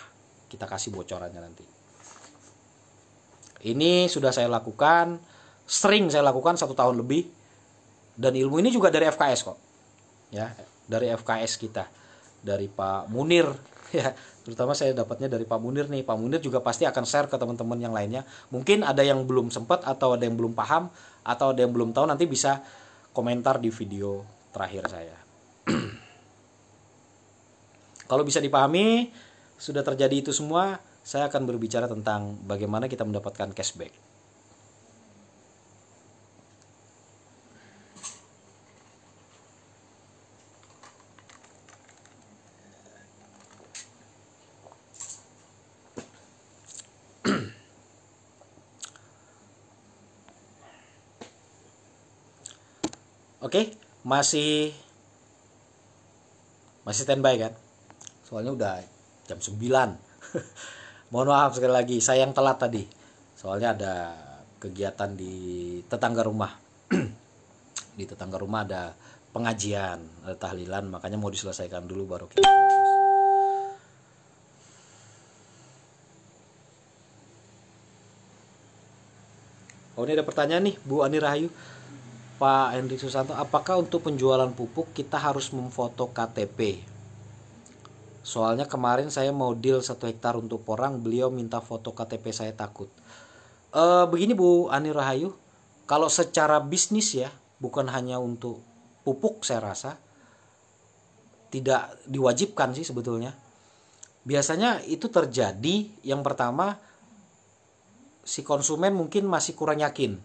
Kita kasih bocorannya nanti. Ini sudah saya lakukan, sering saya lakukan satu tahun lebih, dan ilmu ini juga dari FKS kok, ya dari FKS kita, dari Pak Munir *laughs* ya terutama saya dapatnya dari Pak Munir nih Pak Munir juga pasti akan share ke teman-teman yang lainnya mungkin ada yang belum sempat atau ada yang belum paham atau ada yang belum tahu nanti bisa komentar di video terakhir saya *clears throat* kalau bisa dipahami sudah terjadi itu semua saya akan berbicara tentang bagaimana kita mendapatkan cashback masih masih standby kan soalnya udah jam 9 *laughs* mohon maaf sekali lagi saya yang telat tadi soalnya ada kegiatan di tetangga rumah *clears throat* di tetangga rumah ada pengajian ada tahlilan makanya mau diselesaikan dulu baru kita Oh ini ada pertanyaan nih Bu Ani Rahayu Pak Henry Susanto, apakah untuk penjualan pupuk kita harus memfoto KTP? Soalnya kemarin saya mau deal satu hektar untuk porang, beliau minta foto KTP saya takut. E, begini Bu Ani Rahayu, kalau secara bisnis ya, bukan hanya untuk pupuk saya rasa, tidak diwajibkan sih sebetulnya. Biasanya itu terjadi yang pertama si konsumen mungkin masih kurang yakin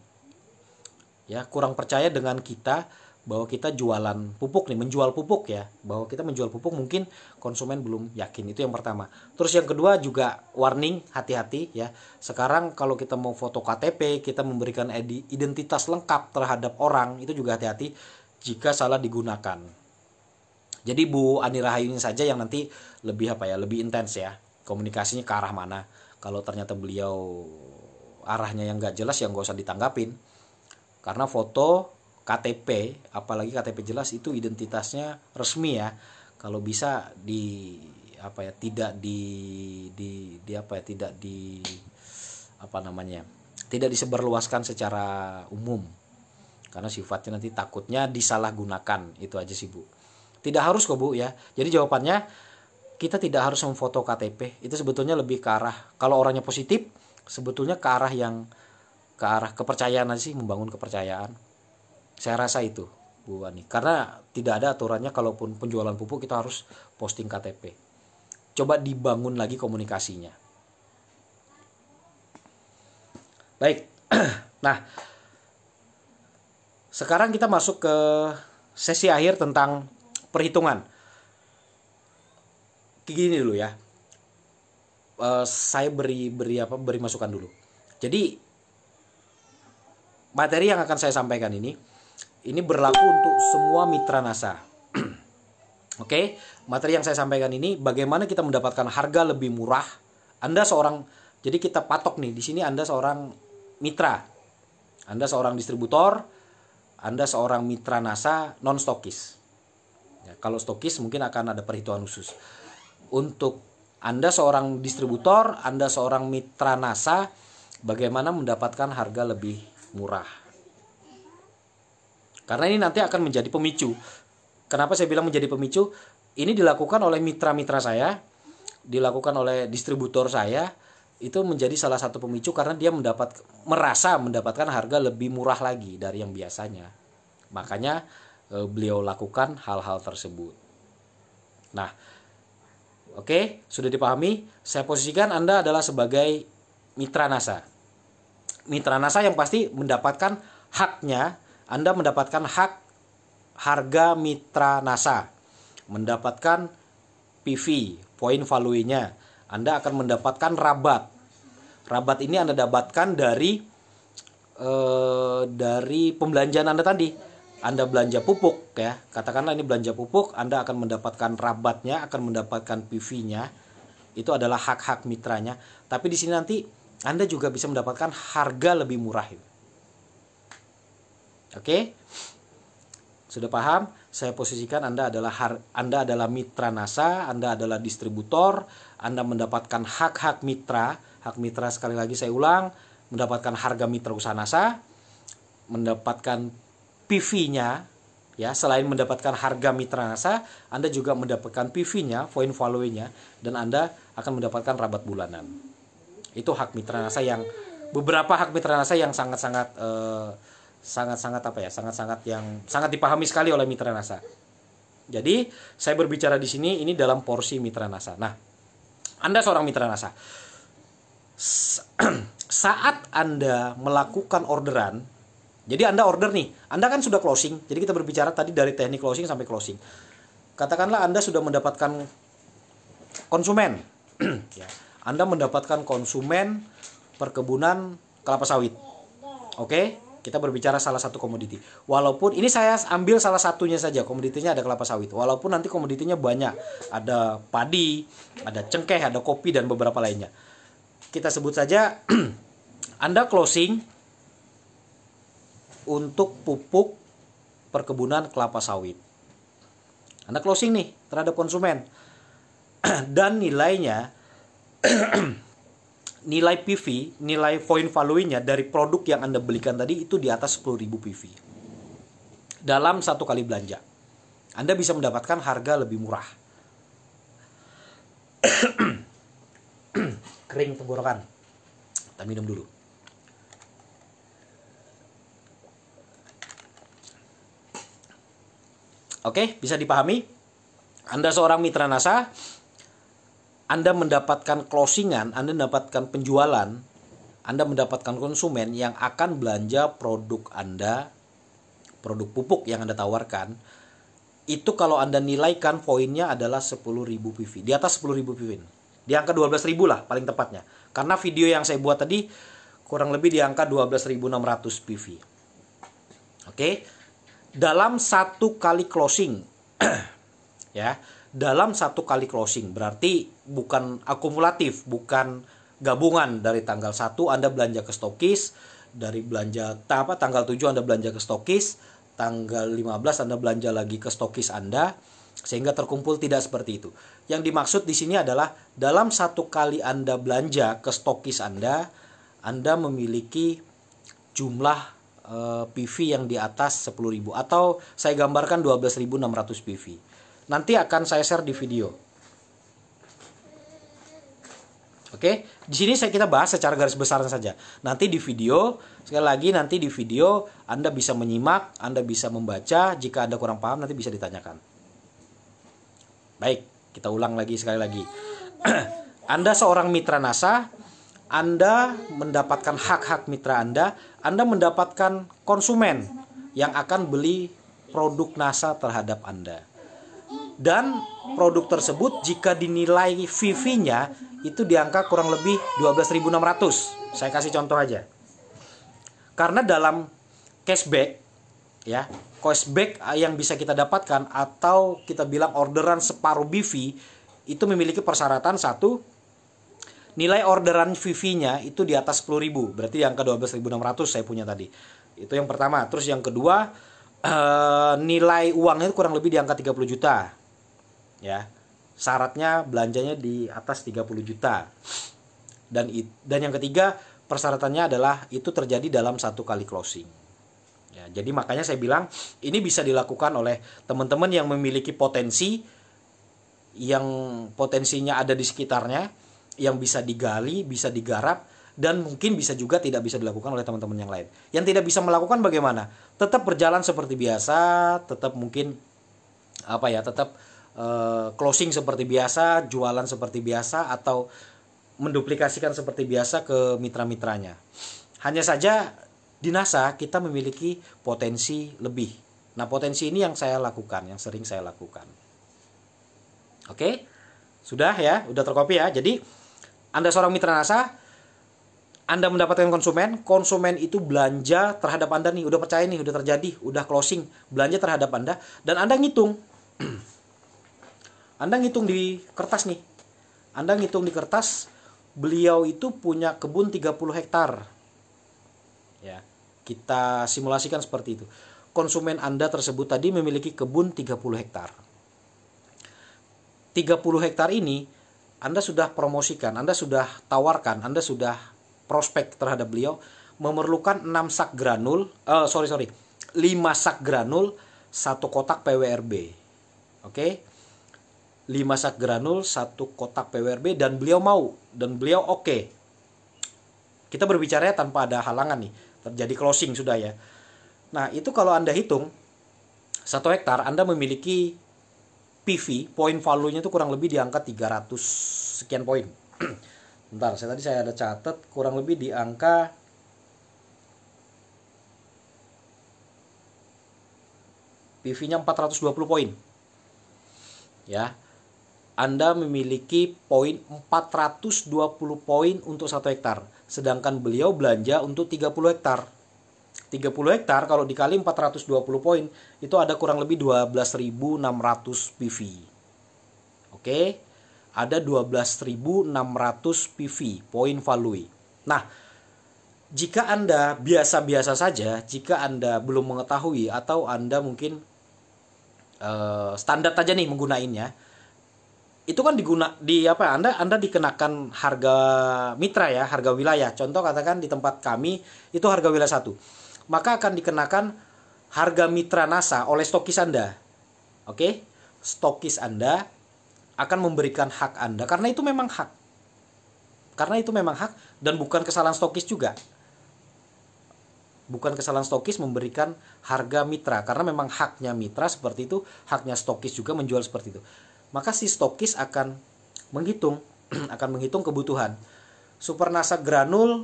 ya kurang percaya dengan kita bahwa kita jualan pupuk nih menjual pupuk ya bahwa kita menjual pupuk mungkin konsumen belum yakin itu yang pertama terus yang kedua juga warning hati-hati ya sekarang kalau kita mau foto KTP kita memberikan identitas lengkap terhadap orang itu juga hati-hati jika salah digunakan jadi Bu Ani Rahayu ini saja yang nanti lebih apa ya lebih intens ya komunikasinya ke arah mana kalau ternyata beliau arahnya yang gak jelas yang nggak usah ditanggapin karena foto KTP apalagi KTP jelas itu identitasnya resmi ya kalau bisa di apa ya tidak di di, di apa ya tidak di apa namanya tidak disebarluaskan secara umum karena sifatnya nanti takutnya disalahgunakan itu aja sih bu tidak harus kok bu ya jadi jawabannya kita tidak harus memfoto KTP itu sebetulnya lebih ke arah kalau orangnya positif sebetulnya ke arah yang ke arah kepercayaan aja sih membangun kepercayaan saya rasa itu Bu ani karena tidak ada aturannya kalaupun penjualan pupuk kita harus posting KTP coba dibangun lagi komunikasinya baik *clears throat* nah sekarang kita masuk ke sesi akhir tentang perhitungan gini dulu ya eh, saya beri beri apa beri masukan dulu jadi materi yang akan saya sampaikan ini ini berlaku untuk semua mitra NASA. *clears throat* Oke, okay? materi yang saya sampaikan ini bagaimana kita mendapatkan harga lebih murah. Anda seorang jadi kita patok nih di sini Anda seorang mitra. Anda seorang distributor, Anda seorang mitra NASA non stokis. Ya, kalau stokis mungkin akan ada perhitungan khusus. Untuk Anda seorang distributor, Anda seorang mitra NASA, bagaimana mendapatkan harga lebih murah. Karena ini nanti akan menjadi pemicu. Kenapa saya bilang menjadi pemicu? Ini dilakukan oleh mitra-mitra saya, dilakukan oleh distributor saya, itu menjadi salah satu pemicu karena dia mendapat merasa mendapatkan harga lebih murah lagi dari yang biasanya. Makanya e, beliau lakukan hal-hal tersebut. Nah, oke, okay, sudah dipahami. Saya posisikan Anda adalah sebagai mitra NASA mitra NASA yang pasti mendapatkan haknya, Anda mendapatkan hak harga mitra NASA, mendapatkan PV, poin valuenya. Anda akan mendapatkan rabat. Rabat ini Anda dapatkan dari eh, dari pembelanjaan Anda tadi. Anda belanja pupuk ya, katakanlah ini belanja pupuk, Anda akan mendapatkan rabatnya, akan mendapatkan PV-nya. Itu adalah hak-hak mitranya. Tapi di sini nanti anda juga bisa mendapatkan harga lebih murah. Oke? Sudah paham? Saya posisikan Anda adalah har Anda adalah mitra NASA, Anda adalah distributor, Anda mendapatkan hak-hak mitra. Hak mitra sekali lagi saya ulang, mendapatkan harga mitra usaha NASA, mendapatkan PV-nya ya selain mendapatkan harga mitra NASA Anda juga mendapatkan PV-nya, point value-nya dan Anda akan mendapatkan rabat bulanan itu hak mitra NASA yang beberapa hak mitra NASA yang sangat-sangat eh, sangat-sangat eh, apa ya sangat-sangat yang sangat dipahami sekali oleh mitra NASA jadi saya berbicara di sini ini dalam porsi mitra NASA nah anda seorang mitra NASA *clears throat* saat Anda melakukan orderan, jadi Anda order nih, Anda kan sudah closing, jadi kita berbicara tadi dari teknik closing sampai closing. Katakanlah Anda sudah mendapatkan konsumen, *clears throat* ya. Anda mendapatkan konsumen perkebunan kelapa sawit. Oke, kita berbicara salah satu komoditi. Walaupun ini saya ambil salah satunya saja, komoditinya ada kelapa sawit. Walaupun nanti komoditinya banyak, ada padi, ada cengkeh, ada kopi dan beberapa lainnya. Kita sebut saja *clears throat* Anda closing untuk pupuk perkebunan kelapa sawit. Anda closing nih terhadap konsumen. *clears throat* dan nilainya *clears throat* nilai PV, nilai point value-nya dari produk yang Anda belikan tadi itu di atas 10.000 PV. Dalam satu kali belanja. Anda bisa mendapatkan harga lebih murah. *clears throat* Kering tenggorokan. Kita minum dulu. Oke, bisa dipahami? Anda seorang mitra NASA, anda mendapatkan closingan, Anda mendapatkan penjualan, Anda mendapatkan konsumen yang akan belanja produk Anda, produk pupuk yang Anda tawarkan, itu kalau Anda nilaikan poinnya adalah 10.000 PV, di atas 10.000 PV. Di angka 12.000 lah paling tepatnya. Karena video yang saya buat tadi kurang lebih di angka 12.600 PV. Oke. Dalam satu kali closing *clears throat* ya, dalam satu kali closing berarti bukan akumulatif, bukan gabungan dari tanggal 1 Anda belanja ke stokis, dari belanja apa tanggal 7 Anda belanja ke stokis, tanggal 15 Anda belanja lagi ke stokis Anda sehingga terkumpul tidak seperti itu. Yang dimaksud di sini adalah dalam satu kali Anda belanja ke stokis Anda, Anda memiliki jumlah eh, PV yang di atas 10.000 atau saya gambarkan 12.600 PV. Nanti akan saya share di video. Oke, okay? di sini saya kita bahas secara garis besar saja. Nanti di video sekali lagi nanti di video Anda bisa menyimak, Anda bisa membaca. Jika Anda kurang paham nanti bisa ditanyakan. Baik, kita ulang lagi sekali lagi. *clears throat* anda seorang mitra NASA, Anda mendapatkan hak-hak mitra Anda, Anda mendapatkan konsumen yang akan beli produk NASA terhadap Anda. Dan produk tersebut jika dinilai VV-nya itu di angka kurang lebih 12.600. Saya kasih contoh aja. Karena dalam cashback ya, cashback ah, yang bisa kita dapatkan atau kita bilang orderan separuh BV itu memiliki persyaratan satu nilai orderan VV-nya itu di atas 10.000, berarti di angka 12.600 saya punya tadi. Itu yang pertama. Terus yang kedua, eh, nilai uangnya itu kurang lebih di angka 30 juta. Ya syaratnya belanjanya di atas 30 juta. Dan dan yang ketiga, persyaratannya adalah itu terjadi dalam satu kali closing. Ya, jadi makanya saya bilang ini bisa dilakukan oleh teman-teman yang memiliki potensi yang potensinya ada di sekitarnya yang bisa digali, bisa digarap dan mungkin bisa juga tidak bisa dilakukan oleh teman-teman yang lain. Yang tidak bisa melakukan bagaimana? Tetap berjalan seperti biasa, tetap mungkin apa ya, tetap Eh, closing seperti biasa, jualan seperti biasa atau menduplikasikan seperti biasa ke mitra-mitranya. Hanya saja di NASA kita memiliki potensi lebih. Nah, potensi ini yang saya lakukan, yang sering saya lakukan. Oke? Sudah ya, udah terkopi ya. Jadi Anda seorang mitra NASA, anda mendapatkan konsumen, konsumen itu belanja terhadap Anda nih, udah percaya nih, udah terjadi, udah closing, belanja terhadap Anda, dan Anda ngitung *clears throat* Anda ngitung di kertas nih. Anda ngitung di kertas, beliau itu punya kebun 30 hektar. Ya. Kita simulasikan seperti itu. Konsumen Anda tersebut tadi memiliki kebun 30 hektar. 30 hektar ini Anda sudah promosikan, Anda sudah tawarkan, Anda sudah prospek terhadap beliau memerlukan 6 sak granul, uh, sorry sorry, 5 sak granul, satu kotak PWRB. Oke. Okay? 5 sak granul, satu kotak PWRB dan beliau mau dan beliau oke. Okay. Kita berbicara tanpa ada halangan nih. Terjadi closing sudah ya. Nah, itu kalau Anda hitung satu hektar Anda memiliki PV, poin value-nya itu kurang lebih di angka 300 sekian poin. *clears throat* Bentar, saya tadi saya ada catat kurang lebih di angka PV-nya 420 poin. Ya, anda memiliki poin 420 poin untuk satu hektar, sedangkan beliau belanja untuk 30 hektar. 30 hektar kalau dikali 420 poin itu ada kurang lebih 12.600 PV. Oke, ada 12.600 PV poin value. Nah, jika Anda biasa-biasa saja, jika Anda belum mengetahui atau Anda mungkin uh, standar saja nih menggunainnya, itu kan diguna di apa Anda Anda dikenakan harga mitra ya, harga wilayah. Contoh katakan di tempat kami itu harga wilayah satu Maka akan dikenakan harga mitra NASA oleh stokis Anda. Oke? Okay? Stokis Anda akan memberikan hak Anda karena itu memang hak. Karena itu memang hak dan bukan kesalahan stokis juga. Bukan kesalahan stokis memberikan harga mitra karena memang haknya mitra seperti itu, haknya stokis juga menjual seperti itu maka si stokis akan menghitung *clears throat* akan menghitung kebutuhan. Super NASA granul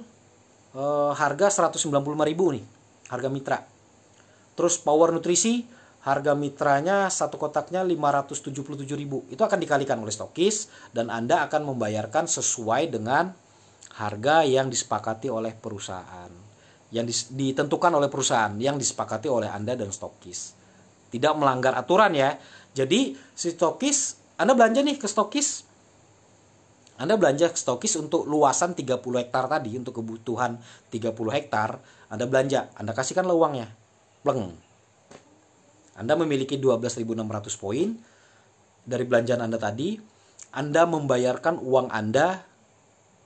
e, harga 195.000 nih, harga mitra. Terus power nutrisi harga mitranya satu kotaknya 577.000. Itu akan dikalikan oleh stokis dan Anda akan membayarkan sesuai dengan harga yang disepakati oleh perusahaan. Yang ditentukan oleh perusahaan, yang disepakati oleh Anda dan stokis. Tidak melanggar aturan ya. Jadi si stokis anda belanja nih ke stokis. Anda belanja ke stokis untuk luasan 30 hektar tadi untuk kebutuhan 30 hektar, Anda belanja, Anda kasihkan uangnya. Pleng. Anda memiliki 12.600 poin dari belanjaan Anda tadi. Anda membayarkan uang Anda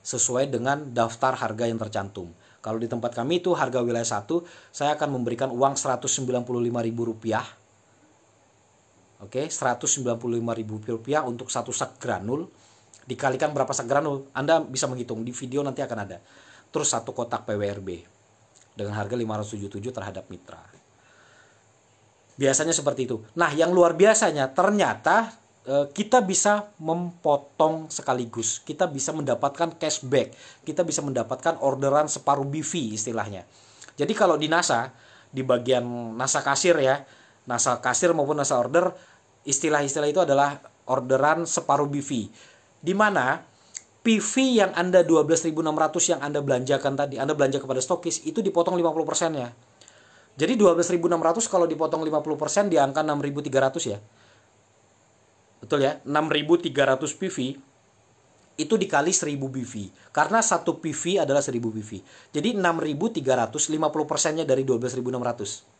sesuai dengan daftar harga yang tercantum. Kalau di tempat kami itu harga wilayah 1, saya akan memberikan uang Rp195.000 Oke, okay, 195.000 rupiah untuk satu sak granul. Dikalikan berapa sak granul? Anda bisa menghitung di video nanti akan ada. Terus satu kotak PWRB dengan harga 577 terhadap mitra. Biasanya seperti itu. Nah, yang luar biasanya ternyata eh, kita bisa memotong sekaligus, kita bisa mendapatkan cashback, kita bisa mendapatkan orderan separuh BV istilahnya. Jadi kalau di NASA di bagian NASA kasir ya, NASA kasir maupun NASA order istilah-istilah itu adalah orderan separuh BV di mana PV yang Anda 12.600 yang Anda belanjakan tadi, Anda belanja kepada stokis itu dipotong 50%-nya. Jadi 12.600 kalau dipotong 50% di angka 6.300 ya. Betul ya? 6.300 PV itu dikali 1000 BV karena satu PV adalah 1000 BV. Jadi 6.300 50%-nya dari 12.600.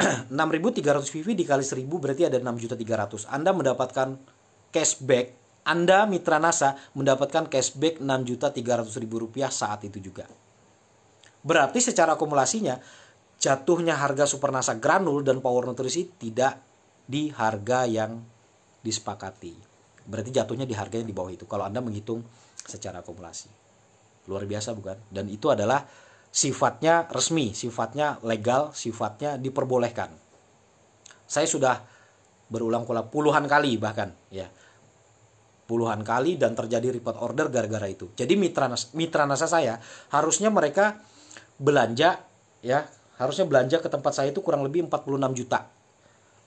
6.300 *clears throat* VV dikali 1.000 berarti ada 6.300. Anda mendapatkan cashback, Anda mitra NASA mendapatkan cashback 6.300.000 rupiah saat itu juga. Berarti secara akumulasinya jatuhnya harga Super NASA granul dan Power Nutrisi tidak di harga yang disepakati. Berarti jatuhnya di harga yang di bawah itu kalau Anda menghitung secara akumulasi. Luar biasa bukan? Dan itu adalah sifatnya resmi, sifatnya legal, sifatnya diperbolehkan. Saya sudah berulang-ulang puluhan kali bahkan ya puluhan kali dan terjadi report order gara-gara itu. Jadi mitra mitra NASA saya harusnya mereka belanja ya, harusnya belanja ke tempat saya itu kurang lebih 46 juta.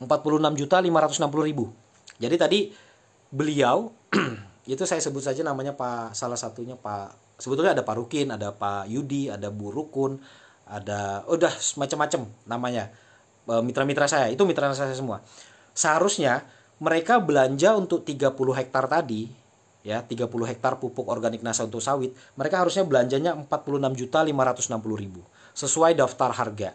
46 juta 560 ribu. Jadi tadi beliau *clears throat* itu saya sebut saja namanya Pak salah satunya Pak sebetulnya ada Pak Rukin, ada Pak Yudi, ada Bu Rukun, ada oh, udah macam-macam namanya eh, mitra-mitra saya itu mitra saya semua seharusnya mereka belanja untuk 30 hektar tadi ya 30 hektar pupuk organik NASA untuk sawit mereka harusnya belanjanya 46.560.000 sesuai daftar harga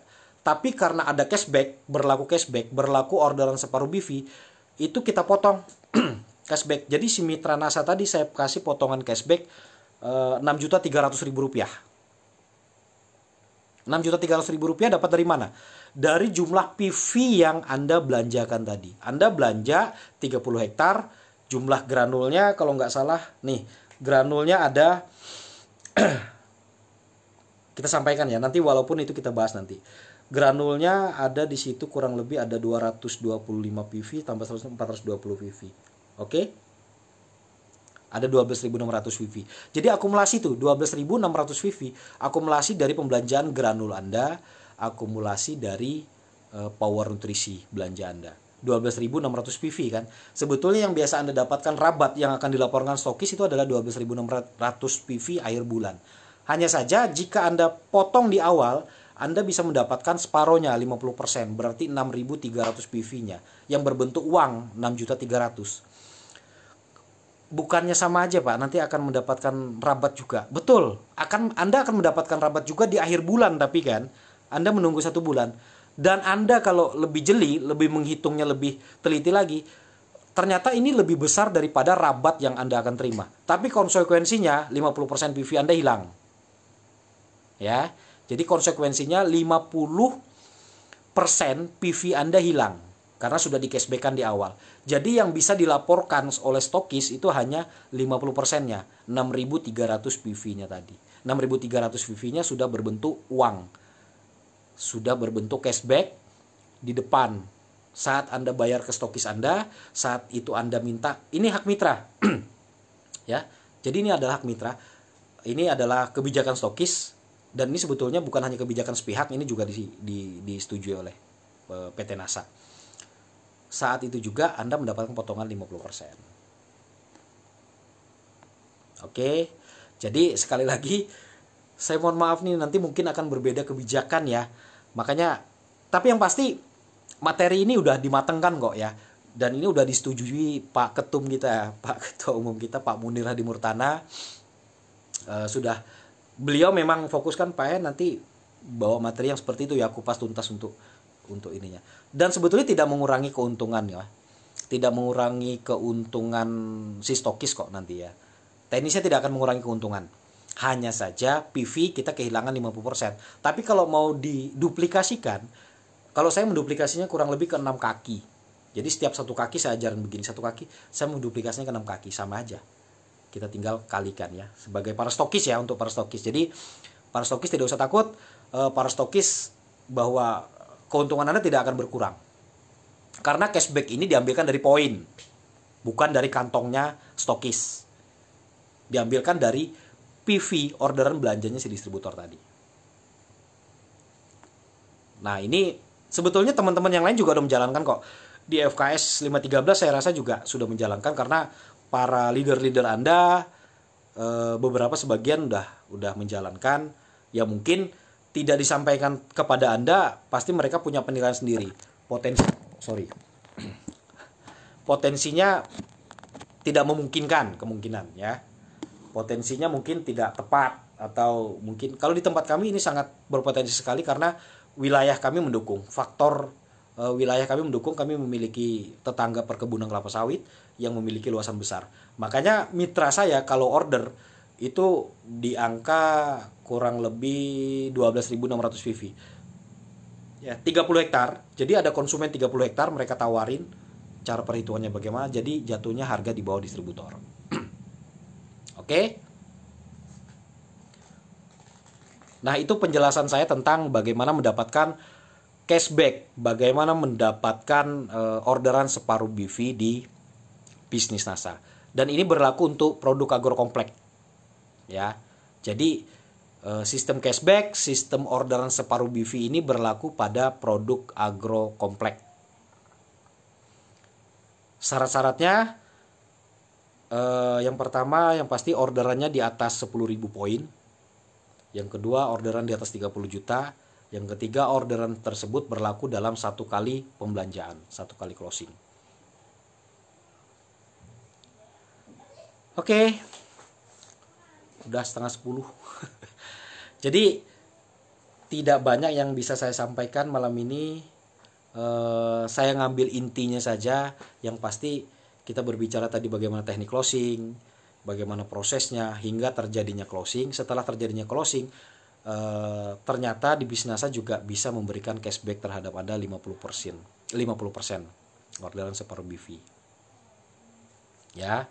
tapi karena ada cashback berlaku cashback berlaku orderan separuh BV itu kita potong *clears throat* cashback jadi si mitra NASA tadi saya kasih potongan cashback Eh, enam juta tiga ribu rupiah. Enam juta tiga ribu rupiah dapat dari mana? Dari jumlah PV yang Anda belanjakan tadi. Anda belanja 30 hektar, jumlah granulnya kalau nggak salah nih granulnya ada *clears throat* kita sampaikan ya nanti walaupun itu kita bahas nanti granulnya ada di situ kurang lebih ada 225 PV tambah 420 PV oke okay? ada 12.600 WiFi. Jadi akumulasi tuh 12.600 WiFi, akumulasi dari pembelanjaan granul Anda, akumulasi dari uh, power nutrisi belanja Anda. 12.600 PV kan. Sebetulnya yang biasa Anda dapatkan rabat yang akan dilaporkan stokis itu adalah 12.600 PV air bulan. Hanya saja jika Anda potong di awal, Anda bisa mendapatkan separohnya 50%, berarti 6.300 PV-nya yang berbentuk uang 6.300 bukannya sama aja pak nanti akan mendapatkan rabat juga betul akan anda akan mendapatkan rabat juga di akhir bulan tapi kan anda menunggu satu bulan dan anda kalau lebih jeli lebih menghitungnya lebih teliti lagi ternyata ini lebih besar daripada rabat yang anda akan terima tapi konsekuensinya 50% PV anda hilang ya jadi konsekuensinya 50% PV anda hilang karena sudah di cashback di awal. Jadi yang bisa dilaporkan oleh stokis itu hanya 50%-nya, 6.300 PV-nya tadi. 6.300 PV-nya sudah berbentuk uang. Sudah berbentuk cashback di depan. Saat Anda bayar ke stokis Anda, saat itu Anda minta, ini hak mitra. *clears throat* ya. Jadi ini adalah hak mitra. Ini adalah kebijakan stokis dan ini sebetulnya bukan hanya kebijakan sepihak, ini juga di, di, disetujui oleh eh, PT NASA saat itu juga Anda mendapatkan potongan 50%. Oke. Jadi sekali lagi saya mohon maaf nih nanti mungkin akan berbeda kebijakan ya. Makanya tapi yang pasti materi ini udah dimatangkan kok ya. Dan ini udah disetujui Pak Ketum kita *laughs* Pak Ketua Umum kita Pak Munir Hadi Murtana uh, sudah beliau memang fokuskan Pak ya nanti bawa materi yang seperti itu ya kupas tuntas untuk untuk ininya dan sebetulnya tidak mengurangi keuntungan ya tidak mengurangi keuntungan si stokis kok nanti ya teknisnya tidak akan mengurangi keuntungan hanya saja PV kita kehilangan 50% tapi kalau mau diduplikasikan kalau saya menduplikasinya kurang lebih ke 6 kaki jadi setiap satu kaki saya ajarin begini satu kaki saya menduplikasinya ke 6 kaki sama aja kita tinggal kalikan ya sebagai para stokis ya untuk para stokis jadi para stokis tidak usah takut eh, para stokis bahwa keuntungan Anda tidak akan berkurang. Karena cashback ini diambilkan dari poin, bukan dari kantongnya stokis. Diambilkan dari PV orderan belanjanya si distributor tadi. Nah, ini sebetulnya teman-teman yang lain juga udah menjalankan kok. Di FKS 513 saya rasa juga sudah menjalankan karena para leader-leader Anda eh, beberapa sebagian udah udah menjalankan ya mungkin tidak disampaikan kepada Anda, pasti mereka punya penilaian sendiri. Potensi sorry. Potensinya tidak memungkinkan kemungkinan ya. Potensinya mungkin tidak tepat atau mungkin kalau di tempat kami ini sangat berpotensi sekali karena wilayah kami mendukung. Faktor e, wilayah kami mendukung kami memiliki tetangga perkebunan kelapa sawit yang memiliki luasan besar. Makanya mitra saya kalau order itu di angka kurang lebih 12.600 vivi Ya, 30 hektar. Jadi ada konsumen 30 hektar mereka tawarin cara perhitungannya bagaimana. Jadi jatuhnya harga di bawah distributor. *clears throat* Oke. Okay? Nah, itu penjelasan saya tentang bagaimana mendapatkan cashback, bagaimana mendapatkan uh, orderan separuh BV di bisnis NASA. Dan ini berlaku untuk produk agro kompleks ya. Jadi eh, sistem cashback, sistem orderan separuh BV ini berlaku pada produk agro komplek. Syarat-syaratnya eh, yang pertama yang pasti orderannya di atas 10.000 poin. Yang kedua orderan di atas 30 juta. Yang ketiga orderan tersebut berlaku dalam satu kali pembelanjaan, satu kali closing. Oke, okay udah setengah sepuluh *laughs* jadi tidak banyak yang bisa saya sampaikan malam ini eh, saya ngambil intinya saja yang pasti kita berbicara tadi bagaimana teknik closing bagaimana prosesnya hingga terjadinya closing setelah terjadinya closing eh, ternyata di bisnasa juga bisa memberikan cashback terhadap anda 50% 50% orderan separuh BV ya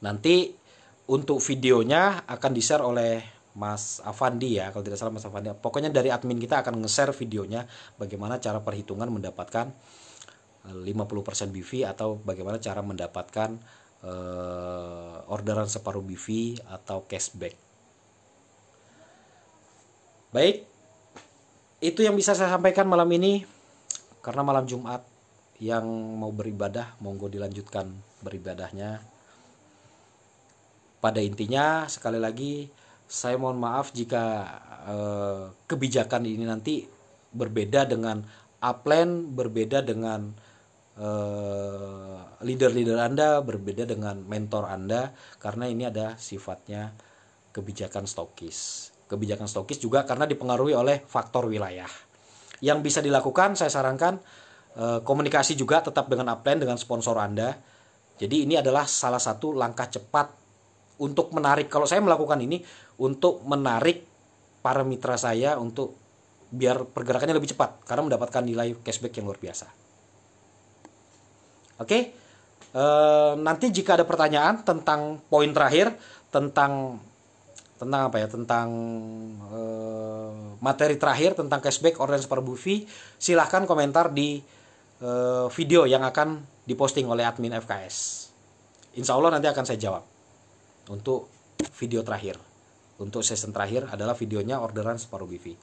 nanti untuk videonya akan di-share oleh Mas Avandi ya kalau tidak salah Mas Avandi pokoknya dari admin kita akan nge-share videonya bagaimana cara perhitungan mendapatkan 50% eh, BV atau bagaimana cara mendapatkan uh, orderan separuh BV atau cashback baik itu yang bisa saya sampaikan malam ini karena malam Jumat yang mau beribadah monggo dilanjutkan beribadahnya pada intinya sekali lagi saya mohon maaf jika eh, kebijakan ini nanti berbeda dengan upline, berbeda dengan leader eh, leader-leader Anda, berbeda dengan mentor Anda karena ini ada sifatnya kebijakan stokis. Kebijakan stokis juga karena dipengaruhi oleh faktor wilayah. Yang bisa dilakukan saya sarankan eh, komunikasi juga tetap dengan upline dengan sponsor Anda. Jadi ini adalah salah satu langkah cepat untuk menarik kalau saya melakukan ini untuk menarik para mitra saya untuk biar pergerakannya lebih cepat karena mendapatkan nilai cashback yang luar biasa. Oke, e, nanti jika ada pertanyaan tentang poin terakhir tentang tentang apa ya tentang e, materi terakhir tentang cashback order per buffy silahkan komentar di e, video yang akan diposting oleh admin FKS. Insya Allah nanti akan saya jawab untuk video terakhir. Untuk season terakhir adalah videonya orderan separuh BV.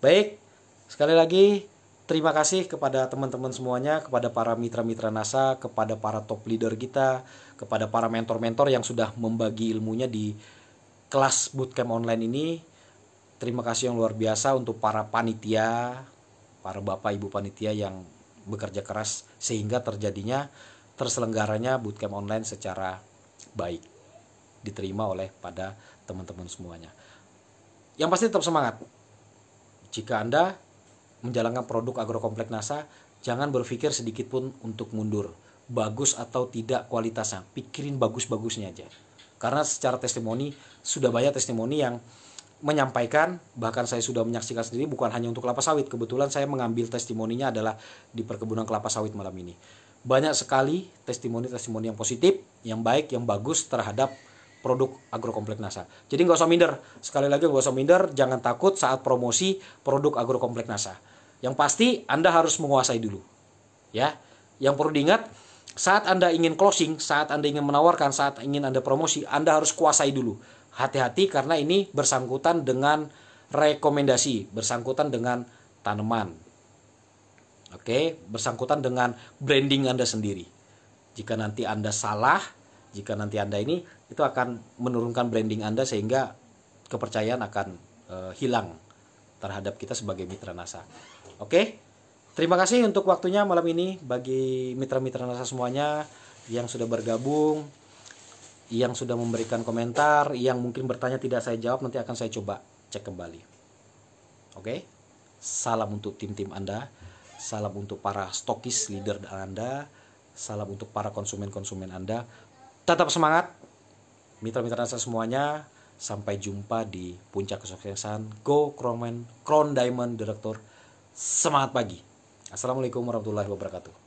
Baik, sekali lagi terima kasih kepada teman-teman semuanya, kepada para mitra-mitra NASA, kepada para top leader kita, kepada para mentor-mentor yang sudah membagi ilmunya di kelas bootcamp online ini. Terima kasih yang luar biasa untuk para panitia, para bapak ibu panitia yang bekerja keras sehingga terjadinya terselenggaranya bootcamp online secara baik diterima oleh pada teman-teman semuanya. Yang pasti tetap semangat. Jika Anda menjalankan produk agrokomplek NASA, jangan berpikir sedikit pun untuk mundur. Bagus atau tidak kualitasnya, pikirin bagus-bagusnya aja. Karena secara testimoni, sudah banyak testimoni yang menyampaikan, bahkan saya sudah menyaksikan sendiri bukan hanya untuk kelapa sawit. Kebetulan saya mengambil testimoninya adalah di perkebunan kelapa sawit malam ini. Banyak sekali testimoni-testimoni yang positif, yang baik, yang bagus terhadap produk agrokomplek NASA. Jadi nggak usah minder. Sekali lagi nggak usah minder, jangan takut saat promosi produk agrokomplek NASA. Yang pasti Anda harus menguasai dulu. Ya. Yang perlu diingat, saat Anda ingin closing, saat Anda ingin menawarkan, saat ingin Anda promosi, Anda harus kuasai dulu. Hati-hati karena ini bersangkutan dengan rekomendasi, bersangkutan dengan tanaman. Oke, bersangkutan dengan branding Anda sendiri. Jika nanti Anda salah, jika nanti Anda ini itu akan menurunkan branding Anda sehingga kepercayaan akan e, hilang terhadap kita sebagai mitra NASA. Oke. Okay? Terima kasih untuk waktunya malam ini bagi mitra-mitra NASA semuanya yang sudah bergabung, yang sudah memberikan komentar, yang mungkin bertanya tidak saya jawab nanti akan saya coba cek kembali. Oke. Okay? Salam untuk tim-tim Anda, salam untuk para stokis leader Anda, salam untuk para konsumen-konsumen Anda. Tetap semangat, mitra-mitra NASA semuanya sampai jumpa di puncak kesuksesan Go Chrome Crown Diamond Director semangat pagi Assalamualaikum warahmatullahi wabarakatuh